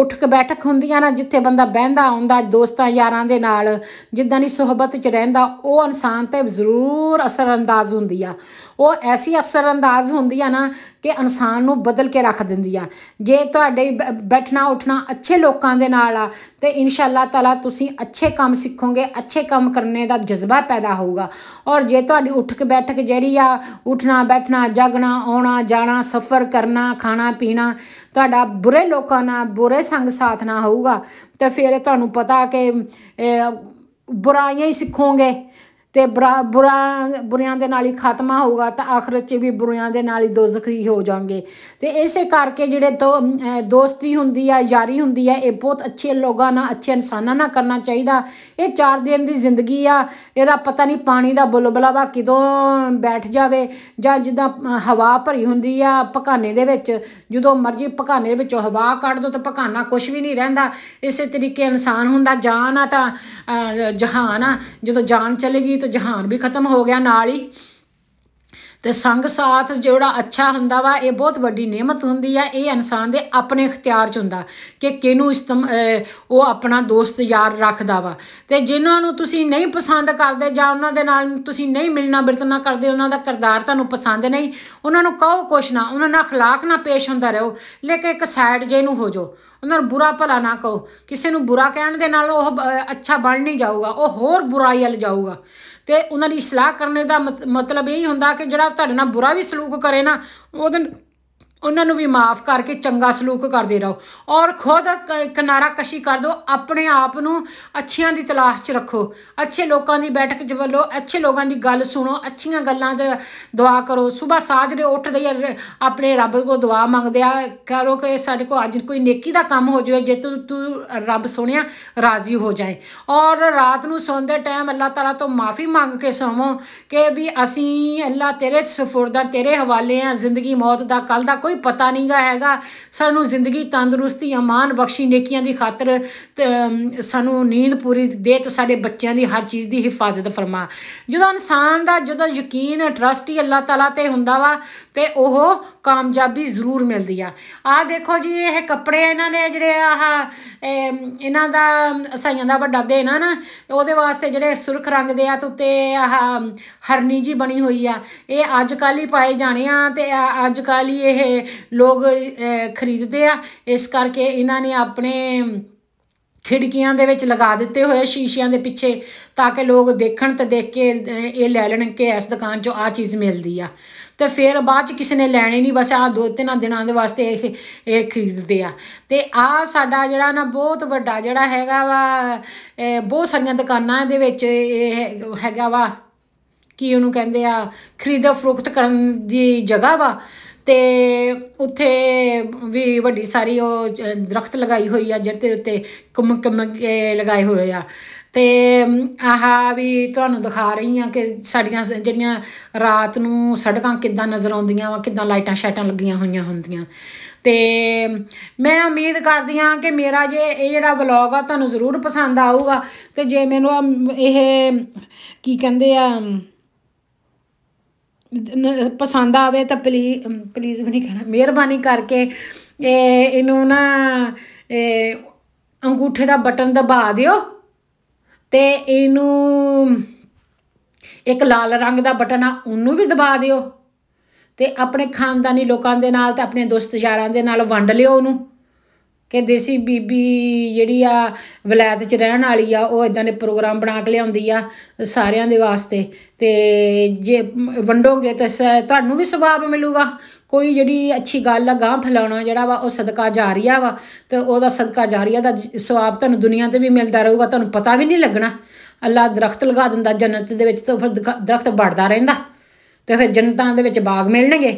ਉਠਕ ਬੈਠਕ ਹੁੰਦੀਆਂ ਨਾ ਜਿੱਥੇ ਬੰਦਾ ਬਹਿੰਦਾ ਆਉਂਦਾ ਦੋਸਤਾਂ ਯਾਰਾਂ ਦੇ ਨਾਲ ਜਿੱਦਾਂ ਦੀ ਸਹਬਤ 'ਚ ਰਹਿੰਦਾ ਉਹ ਇਨਸਾਨ ਤੇ ਜ਼ਰੂਰ ਅੰਦਾਜ਼ ਹੁੰਦੀ ਆ ਉਹ ਐਸੀ ਅਸਰ ਅੰਦਾਜ਼ ਹੁੰਦੀ ਆ ਨਾ ਕਿ ਇਨਸਾਨ ਨੂੰ ਬਦਲ ਕੇ ਰੱਖ ਦਿੰਦੀ ਆ ਜੇ ਤੁਹਾਡੇ ਬੈਠਣਾ ਉੱਠਣਾ ਅੱਛੇ ਲੋਕਾਂ ਦੇ ਨਾਲ ਆ ਤੇ ਇਨਸ਼ਾਅੱਲਾ ਤਾਲਾ ਤੁਸੀਂ ਅੱਛੇ ਕੰਮ ਸਿੱਖੋਗੇ ਅੱਛੇ ਕੰਮ ਕਰਨੇ ਦਾ ਜਜ਼ਬਾ ਪੈਦਾ ਹੋਊਗਾ ਔਰ ਜੇ ਤੁਹਾਡੀ ਉਠਕ ਬੈਠਕ ਜਿਹੜੀ ਆ ਉੱਠਣਾ ਬੈਠਣਾ ਜਾਗਣਾ ਆਉਣਾ ਜਾਣਾ ਸਫ਼ਰ ਕਰਨਾ ਖਾਣਾ ਪੀਣਾ ਤੁਹਾਡਾ ਬੁਰੇ ਲੋਕਾਂ ਨਾਲ ਬੁਰੇ ਸੰਗ ਸਾਥ ਨਾ ਹੋਊਗਾ ਤੇ ਫਿਰ ਤੁਹਾਨੂੰ ਪਤਾ ਕਿ ਬੁਰਾਈਆਂ ਹੀ ਸਿੱਖੋਗੇ ਤੇ ਬੁਰਾ ਬੁਰਿਆਂ ਦੇ ਨਾਲ ਹੀ ਖਾਤਮਾ ਹੋਊਗਾ ਤਾਂ ਆਖਰਤ 'ਚ ਵੀ ਬੁਰਿਆਂ ਦੇ ਨਾਲ ਹੀ ਦੋਜ਼ਖੀ ਹੋ ਜਾਣਗੇ ਤੇ ਇਸੇ ਕਰਕੇ ਜਿਹੜੇ ਤੋਂ ਦੋਸਤੀ ਹੁੰਦੀ ਆ ਯਾਰੀ ਹੁੰਦੀ ਆ ਇਹ ਬਹੁਤ ਅੱਛੇ ਲੋਕਾਂ ਨਾਲ ਅੱਛੇ ਇਨਸਾਨਾਂ ਨਾਲ ਕਰਨਾ ਚਾਹੀਦਾ ਇਹ ਚਾਰ ਦਿਨ ਦੀ ਜ਼ਿੰਦਗੀ ਆ ਇਹਦਾ ਪਤਾ ਨਹੀਂ ਪਾਣੀ ਦਾ ਬੁਲਬਲਾ ਕਿਦੋਂ ਬੈਠ ਜਾਵੇ ਜਾਂ ਜਿੱਦਾਂ ਹਵਾ ਭਰੀ ਹੁੰਦੀ ਆ ਪਕਾਨੇ ਦੇ ਵਿੱਚ ਜਦੋਂ ਮਰਜ਼ੀ ਪਕਾਨੇ ਵਿੱਚੋਂ ਹਵਾ ਕੱਢ ਦੋ ਤਾਂ ਪਕਾਨਾ ਕੁਝ ਵੀ ਨਹੀਂ ਰਹਿੰਦਾ ਇਸੇ ਤਰੀਕੇ ਇਨਸਾਨ ਹੁੰਦਾ ਜਾਨ ਆ ਤਾਂ ਜਹਾਨ ਆ ਜਦੋਂ ਜਾਨ ਚਲੇਗੀ ਤਾਂ ਤੇ ਜਹਾਨ ਵੀ ਖਤਮ ਹੋ ਗਿਆ ਨਾਲ ਹੀ ਤੇ ਸੰਗ ਸਾਥ ਜਿਹੜਾ ਅੱਛਾ ਹੁੰਦਾ ਵਾ ਇਹ ਬਹੁਤ ਵੱਡੀ ਨਿਯਮਤ ਹੁੰਦੀ ਆ ਇਹ ਇਨਸਾਨ ਦੇ ਆਪਣੇ ਇਖਤਿਆਰ 'ਚ ਹੁੰਦਾ ਕਿ ਕਿਹਨੂੰ ਇਸ ਉਹ ਆਪਣਾ ਦੋਸਤ ਯਾਰ ਰੱਖਦਾ ਵਾ ਤੇ ਜਿਨ੍ਹਾਂ ਨੂੰ ਤੁਸੀਂ ਨਹੀਂ ਪਸੰਦ ਕਰਦੇ ਜਾਂ ਉਹਨਾਂ ਦੇ ਨਾਲ ਤੁਸੀਂ ਨਹੀਂ ਮਿਲਣਾ ਵਰਤਣਾ ਕਰਦੇ ਉਹਨਾਂ ਦਾ ਕਰਦਾਰ ਤੁਹਾਨੂੰ ਪਸੰਦ ਨਹੀਂ ਉਹਨਾਂ ਨੂੰ ਕਹੋ ਕੁਛ ਨਾ ਉਹਨਾਂ ਨਾਲ اخلاق ਨਾ ਪੇਸ਼ ਹੁੰਦਾ ਰਹੋ ਲੇਕਿਨ ਇੱਕ ਸਾਈਡ ਜੇ ਨੂੰ ਹੋ ਜਾਓ ਉਹਨਾਂ ਨੂੰ ਬੁਰਾ ਭਲਾ ਨਾ ਕਹੋ ਕਿਸੇ ਨੂੰ ਬੁਰਾ ਕਹਿਣ ਦੇ ਨਾਲ ਉਹ ਅੱਛਾ ਬਣ ਨਹੀਂ ਜਾਊਗਾ ਉਹ ਹੋਰ ਬੁਰਾਈ ਵੱਲ ਜਾਊਗਾ ਤੇ ਉਹਨਾਂ ਦੀ ਸਲਾਹ ਕਰਨੇ ਦਾ ਮਤਲਬ ਇਹ ਹੁੰਦਾ ਕਿ ਜਿਹੜਾ ਤੁਹਾਡੇ ਨਾਲ ਬੁਰਾ ਵੀ ਸਲੂਕ ਕਰੇ ਨਾ ਉਹਦੇ ਉਹਨਾਂ ਨੂੰ ਵੀ ਮਾਫ ਕਰਕੇ ਚੰਗਾ ਸਲੂਕ ਕਰਦੇ ਰਹੋ ਔਰ ਖੁਦ ਕਿਨਾਰਾ ਕਸ਼ੀ ਕਰ ਦਿਓ ਆਪਣੇ ਆਪ ਨੂੰ ਅੱਛਿਆਂ ਦੀ ਤਲਾਸ਼ 'ਚ ਰੱਖੋ ਅੱਛੇ ਲੋਕਾਂ ਦੀ ਬੈਠਕ 'ਚ ਵੱਲੋ ਅੱਛੇ ਲੋਕਾਂ ਦੀ ਗੱਲ ਸੁਣੋ ਅੱਛੀਆਂ ਗੱਲਾਂ ਦੇ ਦੁਆ ਕਰੋ ਸਵੇਰ ਸਾਜਰੇ ਉੱਠਦੇ ਆ ਆਪਣੇ ਰੱਬ ਕੋ ਦੁਆ ਮੰਗਦੇ ਆ ਕਰੋ ਕਿ ਸਾਡੇ ਕੋ ਅੱਜ ਕੋਈ ਨੇਕੀ ਦਾ ਕੰਮ ਹੋ ਜਾਵੇ ਜੇ ਤੂੰ ਤੂੰ ਰੱਬ ਸੁਣਿਆ ਰਾਜ਼ੀ ਹੋ ਜਾਏ ਔਰ ਰਾਤ ਨੂੰ ਸੌਂਦੇ ਟਾਈਮ ਅੱਲਾਹ ਤਾਲਾ ਤੋਂ ਮਾਫੀ ਮੰਗ ਕੇ ਸੌਵੋ ਕਿ ਵੀ ਅਸੀਂ ਅੱਲਾਹ ਤੇਰੇ ਸਫੁਰਦਾ ਤੇਰੇ ਹਵਾਲੇ ਆ ਜ਼ਿੰਦਗੀ ਮੌਤ ਦਾ ਕੱਲ ਦਾ ਕੋਈ ਪਤਾ ਨਹੀਂਗਾ ਹੈਗਾ ਸਾਨੂੰ ਜ਼ਿੰਦਗੀ ਤੰਦਰੁਸਤੀ ਆਮਾਨ ਬਖਸ਼ੀ ਨੇਕੀਆਂ ਦੀ ਖਾਤਰ ਸਾਨੂੰ ਨੀਂਦ ਪੂਰੀ ਦੇ ਤੇ ਸਾਡੇ ਬੱਚਿਆਂ ਦੀ ਹਰ ਚੀਜ਼ ਦੀ ਹਿਫਾਜ਼ਤ ਫਰਮਾ ਜਦੋਂ ਇਨਸਾਨ ਦਾ ਜਦੋਂ ਯਕੀਨ ਟਰਸਟ ਹੀ ਅੱਲਾਹ ਤਾਲਾ ਤੇ ਹੁੰਦਾ ਵਾ ਤੇ ਉਹ ਕਾਮਯਾਬੀ ਜ਼ਰੂਰ ਮਿਲਦੀ ਆ ਆ ਦੇਖੋ ਜੀ ਇਹ ਕੱਪੜੇ ਇਹਨਾਂ ਨੇ ਜਿਹੜੇ ਆਹ ਇਹਨਾਂ ਦਾ ਅਸਾਈਆਂ ਦਾ ਵੱਡਾ ਦੇਣਾ ਨਾ ਉਹਦੇ ਵਾਸਤੇ ਜਿਹੜੇ ਸੁਰਖ ਰੰਗ ਦੇ ਆ ਤੇ ਉੱਤੇ ਆਹ ਹਰਨੀ ਜੀ ਬਣੀ ਹੋਈ ਆ ਇਹ ਅੱਜ ਕੱਲ ਹੀ ਪਾਏ ਜਾਣੇ ਆ ਤੇ ਅੱਜ ਕੱਲ ਹੀ ਇਹ ਜਿਹੜੇ ਲੋਕ ਖਰੀਦਦੇ ਆ ਇਸ ਕਰਕੇ ਇਹਨਾਂ ਨੇ ਆਪਣੇ ਖਿੜਕੀਆਂ ਦੇ ਵਿੱਚ ਲਗਾ ਦਿੱਤੇ ਹੋਏ ਸ਼ੀਸ਼ਿਆਂ ਦੇ ਪਿੱਛੇ ਤਾਂ ਕਿ ਲੋਕ ਦੇਖਣ ਤੇ ਦੇਖ ਕੇ ਇਹ ਲੈ ਲੈਣ ਕਿ ਇਸ ਦੁਕਾਨ 'ਚੋਂ ਆ ਚੀਜ਼ ਮਿਲਦੀ ਆ ਤੇ ਫਿਰ ਬਾਅਦ 'ਚ ਕਿਸੇ ਨੇ ਲੈਣੀ ਨਹੀਂ ਬਸ ਆ ਦੋ ਤਿੰਨ ਦਿਨਾਂ ਦੇ ਵਾਸਤੇ ਇਹ ਇਹ ਖਰੀਦਦੇ ਆ ਤੇ ਆ ਸਾਡਾ ਜਿਹੜਾ ਨਾ ਬਹੁਤ ਵੱਡਾ ਜਿਹੜਾ ਹੈਗਾ ਵਾ ਬਹੁਤ ਸਾਰੀਆਂ ਦੁਕਾਨਾਂ ਦੇ ਵਿੱਚ ਇਹ ਹੈਗਾ ਵਾ ਕੀ ਉਹਨੂੰ ਕਹਿੰਦੇ ਆ ਖਰੀਦ ਫਰੋਖਤ ਕਰਨ ਦੀ ਜਗ੍ਹਾ ਵਾ ਤੇ ਉੱਥੇ ਵੀ ਵੱਡੀ ਸਾਰੀ ਉਹ ਦਰਖਤ ਲਗਾਈ ਹੋਈ ਆ ਜਿਹਦੇ ਉੱਤੇ ਕਮ ਕਮ ਲਗਾਏ ਹੋਏ ਆ ਤੇ ਆਹ ਵੀ ਤੁਹਾਨੂੰ ਦਿਖਾ ਰਹੀ ਆ ਕਿ ਸਾਡੀਆਂ ਜਿਹੜੀਆਂ ਰਾਤ ਨੂੰ ਸੜਕਾਂ ਕਿੱਦਾਂ ਨਜ਼ਰ ਆਉਂਦੀਆਂ ਵਾ ਕਿੱਦਾਂ ਲਾਈਟਾਂ ਸ਼ੈਟਾਂ ਲੱਗੀਆਂ ਹੋਈਆਂ ਹੁੰਦੀਆਂ ਤੇ ਮੈਂ ਉਮੀਦ ਕਰਦੀ ਆ ਕਿ ਮੇਰਾ ਜੇ ਇਹ ਜਿਹੜਾ ਵਲੌਗ ਆ ਤੁਹਾਨੂੰ ਜ਼ਰੂਰ ਪਸੰਦ ਆਊਗਾ ਤੇ ਜੇ ਮੈਨੂੰ ਇਹ ਕੀ ਕਹਿੰਦੇ ਆ ਪਸੰਦ ਆਵੇ ਤਾਂ ਪਲੀ ਪਲੀਜ਼ ਵੀ ਨਹੀਂ ਕਹਿਣਾ ਮਿਹਰਬਾਨੀ ਕਰਕੇ ਇਹ ਇਹਨੂੰ ਨਾ ਇਹ ਅੰਗੂਠੇ ਦਾ ਬਟਨ ਦਬਾ ਦਿਓ ਤੇ ਇਹਨੂੰ ਇੱਕ ਲਾਲ ਰੰਗ ਦਾ ਬਟਨ ਆ ਉਹਨੂੰ ਵੀ ਦਬਾ ਦਿਓ ਤੇ ਆਪਣੇ ਖਾਨਦਾਨੀ ਲੋਕਾਂ ਦੇ ਨਾਲ ਤੇ ਆਪਣੇ ਦੋਸਤ ਯਾਰਾਂ ਦੇ ਨਾਲ ਵੰਡ ਲਿਓ ਉਹਨੂੰ ਕਿ ਸੀ ਬੀਬੀ ਜਿਹੜੀ ਆ ਵਿਲਾਇਤ 'ਚ ਰਹਿਣ ਵਾਲੀ ਆ ਉਹ ਇਦਾਂ ਦੇ ਪ੍ਰੋਗਰਾਮ ਬਣਾ ਕੇ ਲਿਆਉਂਦੀ ਆ ਸਾਰਿਆਂ ਦੇ ਵਾਸਤੇ ਤੇ ਜੇ ਵੰਡੋਗੇ ਤਾਂ ਤੁਹਾਨੂੰ ਵੀ ਸਵਾਬ ਮਿਲੂਗਾ ਕੋਈ ਜਿਹੜੀ ਅੱਛੀ ਗੱਲ ਆ ਗਾਂ ਫਲਾਉਣਾ ਜਿਹੜਾ ਵਾ ਉਹ ਸਦਕਾ ਜਾਰੀਆ ਵਾ ਤੇ ਉਹਦਾ ਸਦਕਾ ਜਾਰੀਆ ਦਾ ਸਵਾਬ ਤੁਹਾਨੂੰ ਦੁਨੀਆ ਤੇ ਵੀ ਮਿਲਦਾ ਰਹੂਗਾ ਤੁਹਾਨੂੰ ਪਤਾ ਵੀ ਨਹੀਂ ਲੱਗਣਾ ਅੱਲਾ ਦਰਖਤ ਲਗਾ ਦਿੰਦਾ ਜੰਨਤ ਦੇ ਵਿੱਚ ਤਾਂ ਫਿਰ ਦਰਖਤ ਵੱਡਦਾ ਰਹਿੰਦਾ ਤੇ ਫਿਰ ਜੰਨਤਾਂ ਦੇ ਵਿੱਚ ਬਾਗ ਮਿਲਣਗੇ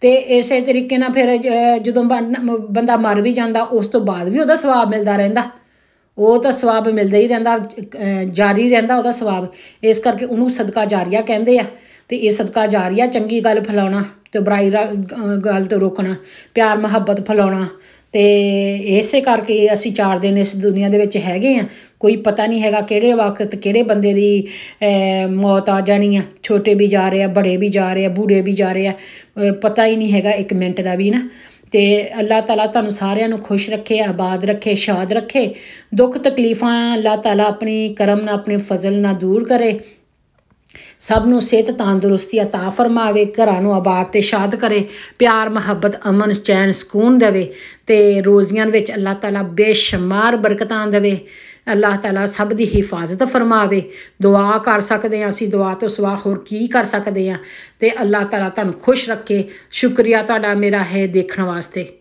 ਤੇ ਇਸੇ ਤਰੀਕੇ ਨਾਲ ਫਿਰ ਜਦੋਂ ਬੰਦਾ ਮਰ ਵੀ ਜਾਂਦਾ ਉਸ ਤੋਂ ਬਾਅਦ ਵੀ ਉਹਦਾ ਸਵਾਬ ਮਿਲਦਾ ਰਹਿੰਦਾ ਉਹ ਤਾਂ ਸਵਾਬ ਮਿਲਦਾ ਹੀ ਰਹਿੰਦਾ ਜਾਰੀ ਰਹਿੰਦਾ ਉਹਦਾ ਸਵਾਬ ਇਸ ਕਰਕੇ ਉਹਨੂੰ ਸਦਕਾ ਜਾਰੀਆ ਕਹਿੰਦੇ ਆ ਤੇ ਇਹ ਸਦਕਾ ਜਾਰੀਆ ਚੰਗੀ ਗੱਲ ਫਲਾਉਣਾ ਤੇ ਬੁਰਾਈ ਗੱਲ ਤੋਂ ਰੋਕਣਾ ਪਿਆਰ ਮੁਹੱਬਤ ਫਲਾਉਣਾ ਤੇ ਇਸੇ ਕਰਕੇ ਅਸੀਂ ਚਾਰ ਦਿਨ ਇਸ ਦੁਨੀਆ ਦੇ ਵਿੱਚ ਹੈਗੇ ਆ ਕੋਈ ਪਤਾ ਨਹੀਂ ਹੈਗਾ ਕਿਹੜੇ ਵਕਤ ਕਿਹੜੇ ਬੰਦੇ ਦੀ ਮੌਤ ਆ ਜਾਣੀ ਆ ਛੋਟੇ ਵੀ ਜਾ ਰਹੇ ਆ ਬੜੇ ਵੀ ਜਾ ਰਹੇ ਆ ਬੂੜੇ ਵੀ ਜਾ ਰਹੇ ਆ ਪਤਾ ਹੀ ਨਹੀਂ ਹੈਗਾ ਇੱਕ ਮਿੰਟ ਦਾ ਵੀ ਨਾ ਤੇ ਅੱਲਾਹ ਤਾਲਾ ਤੁਹਾਨੂੰ ਸਾਰਿਆਂ ਨੂੰ ਖੁਸ਼ ਰੱਖੇ ਆਬਾਦ ਰੱਖੇ ਸ਼ਾਦ ਰੱਖੇ ਦੁੱਖ ਤਕਲੀਫਾਂ ਅੱਲਾਹ ਤਾਲਾ ਆਪਣੀ ਕਰਮ ਨਾਲ ਆਪਣੇ ਫਜ਼ਲ ਨਾਲ ਦੂਰ ਕਰੇ ਸਭ ਨੂੰ ਸਿਹਤ ਤੰਦਰੁਸਤੀ عطا ਫਰਮਾਵੇ ਘਰਾਂ ਨੂੰ ਆਬਾਦ ਤੇ ਸ਼ਾਦ ਕਰੇ ਪਿਆਰ ਮੁਹੱਬਤ ਅਮਨ ਚੈਨ ਸਕੂਨ ਦੇਵੇ ਤੇ ਰੋਜ਼ੀਆਂ ਵਿੱਚ ਅੱਲਾਹ ਤਾਲਾ ਬੇਸ਼ੁਮਾਰ ਬਰਕਤਾਂ ਦੇਵੇ ਅੱਲਾਹ ਤਾਲਾ ਸਭ ਦੀ ਹਿਫਾਜ਼ਤ ਫਰਮਾਵੇ ਦੁਆ ਕਰ ਸਕਦੇ ਆ ਅਸੀਂ ਦੁਆ ਤੋਂ ਸਵਾ ਹੋਰ ਕੀ ਕਰ ਸਕਦੇ ਆ ਤੇ ਅੱਲਾਹ ਤਾਲਾ ਤੁਹਾਨੂੰ ਖੁਸ਼ ਰੱਖੇ ਸ਼ੁਕਰੀਆ ਤੁਹਾਡਾ ਮੇਰਾ ਹੈ ਦੇਖਣ ਵਾਸਤੇ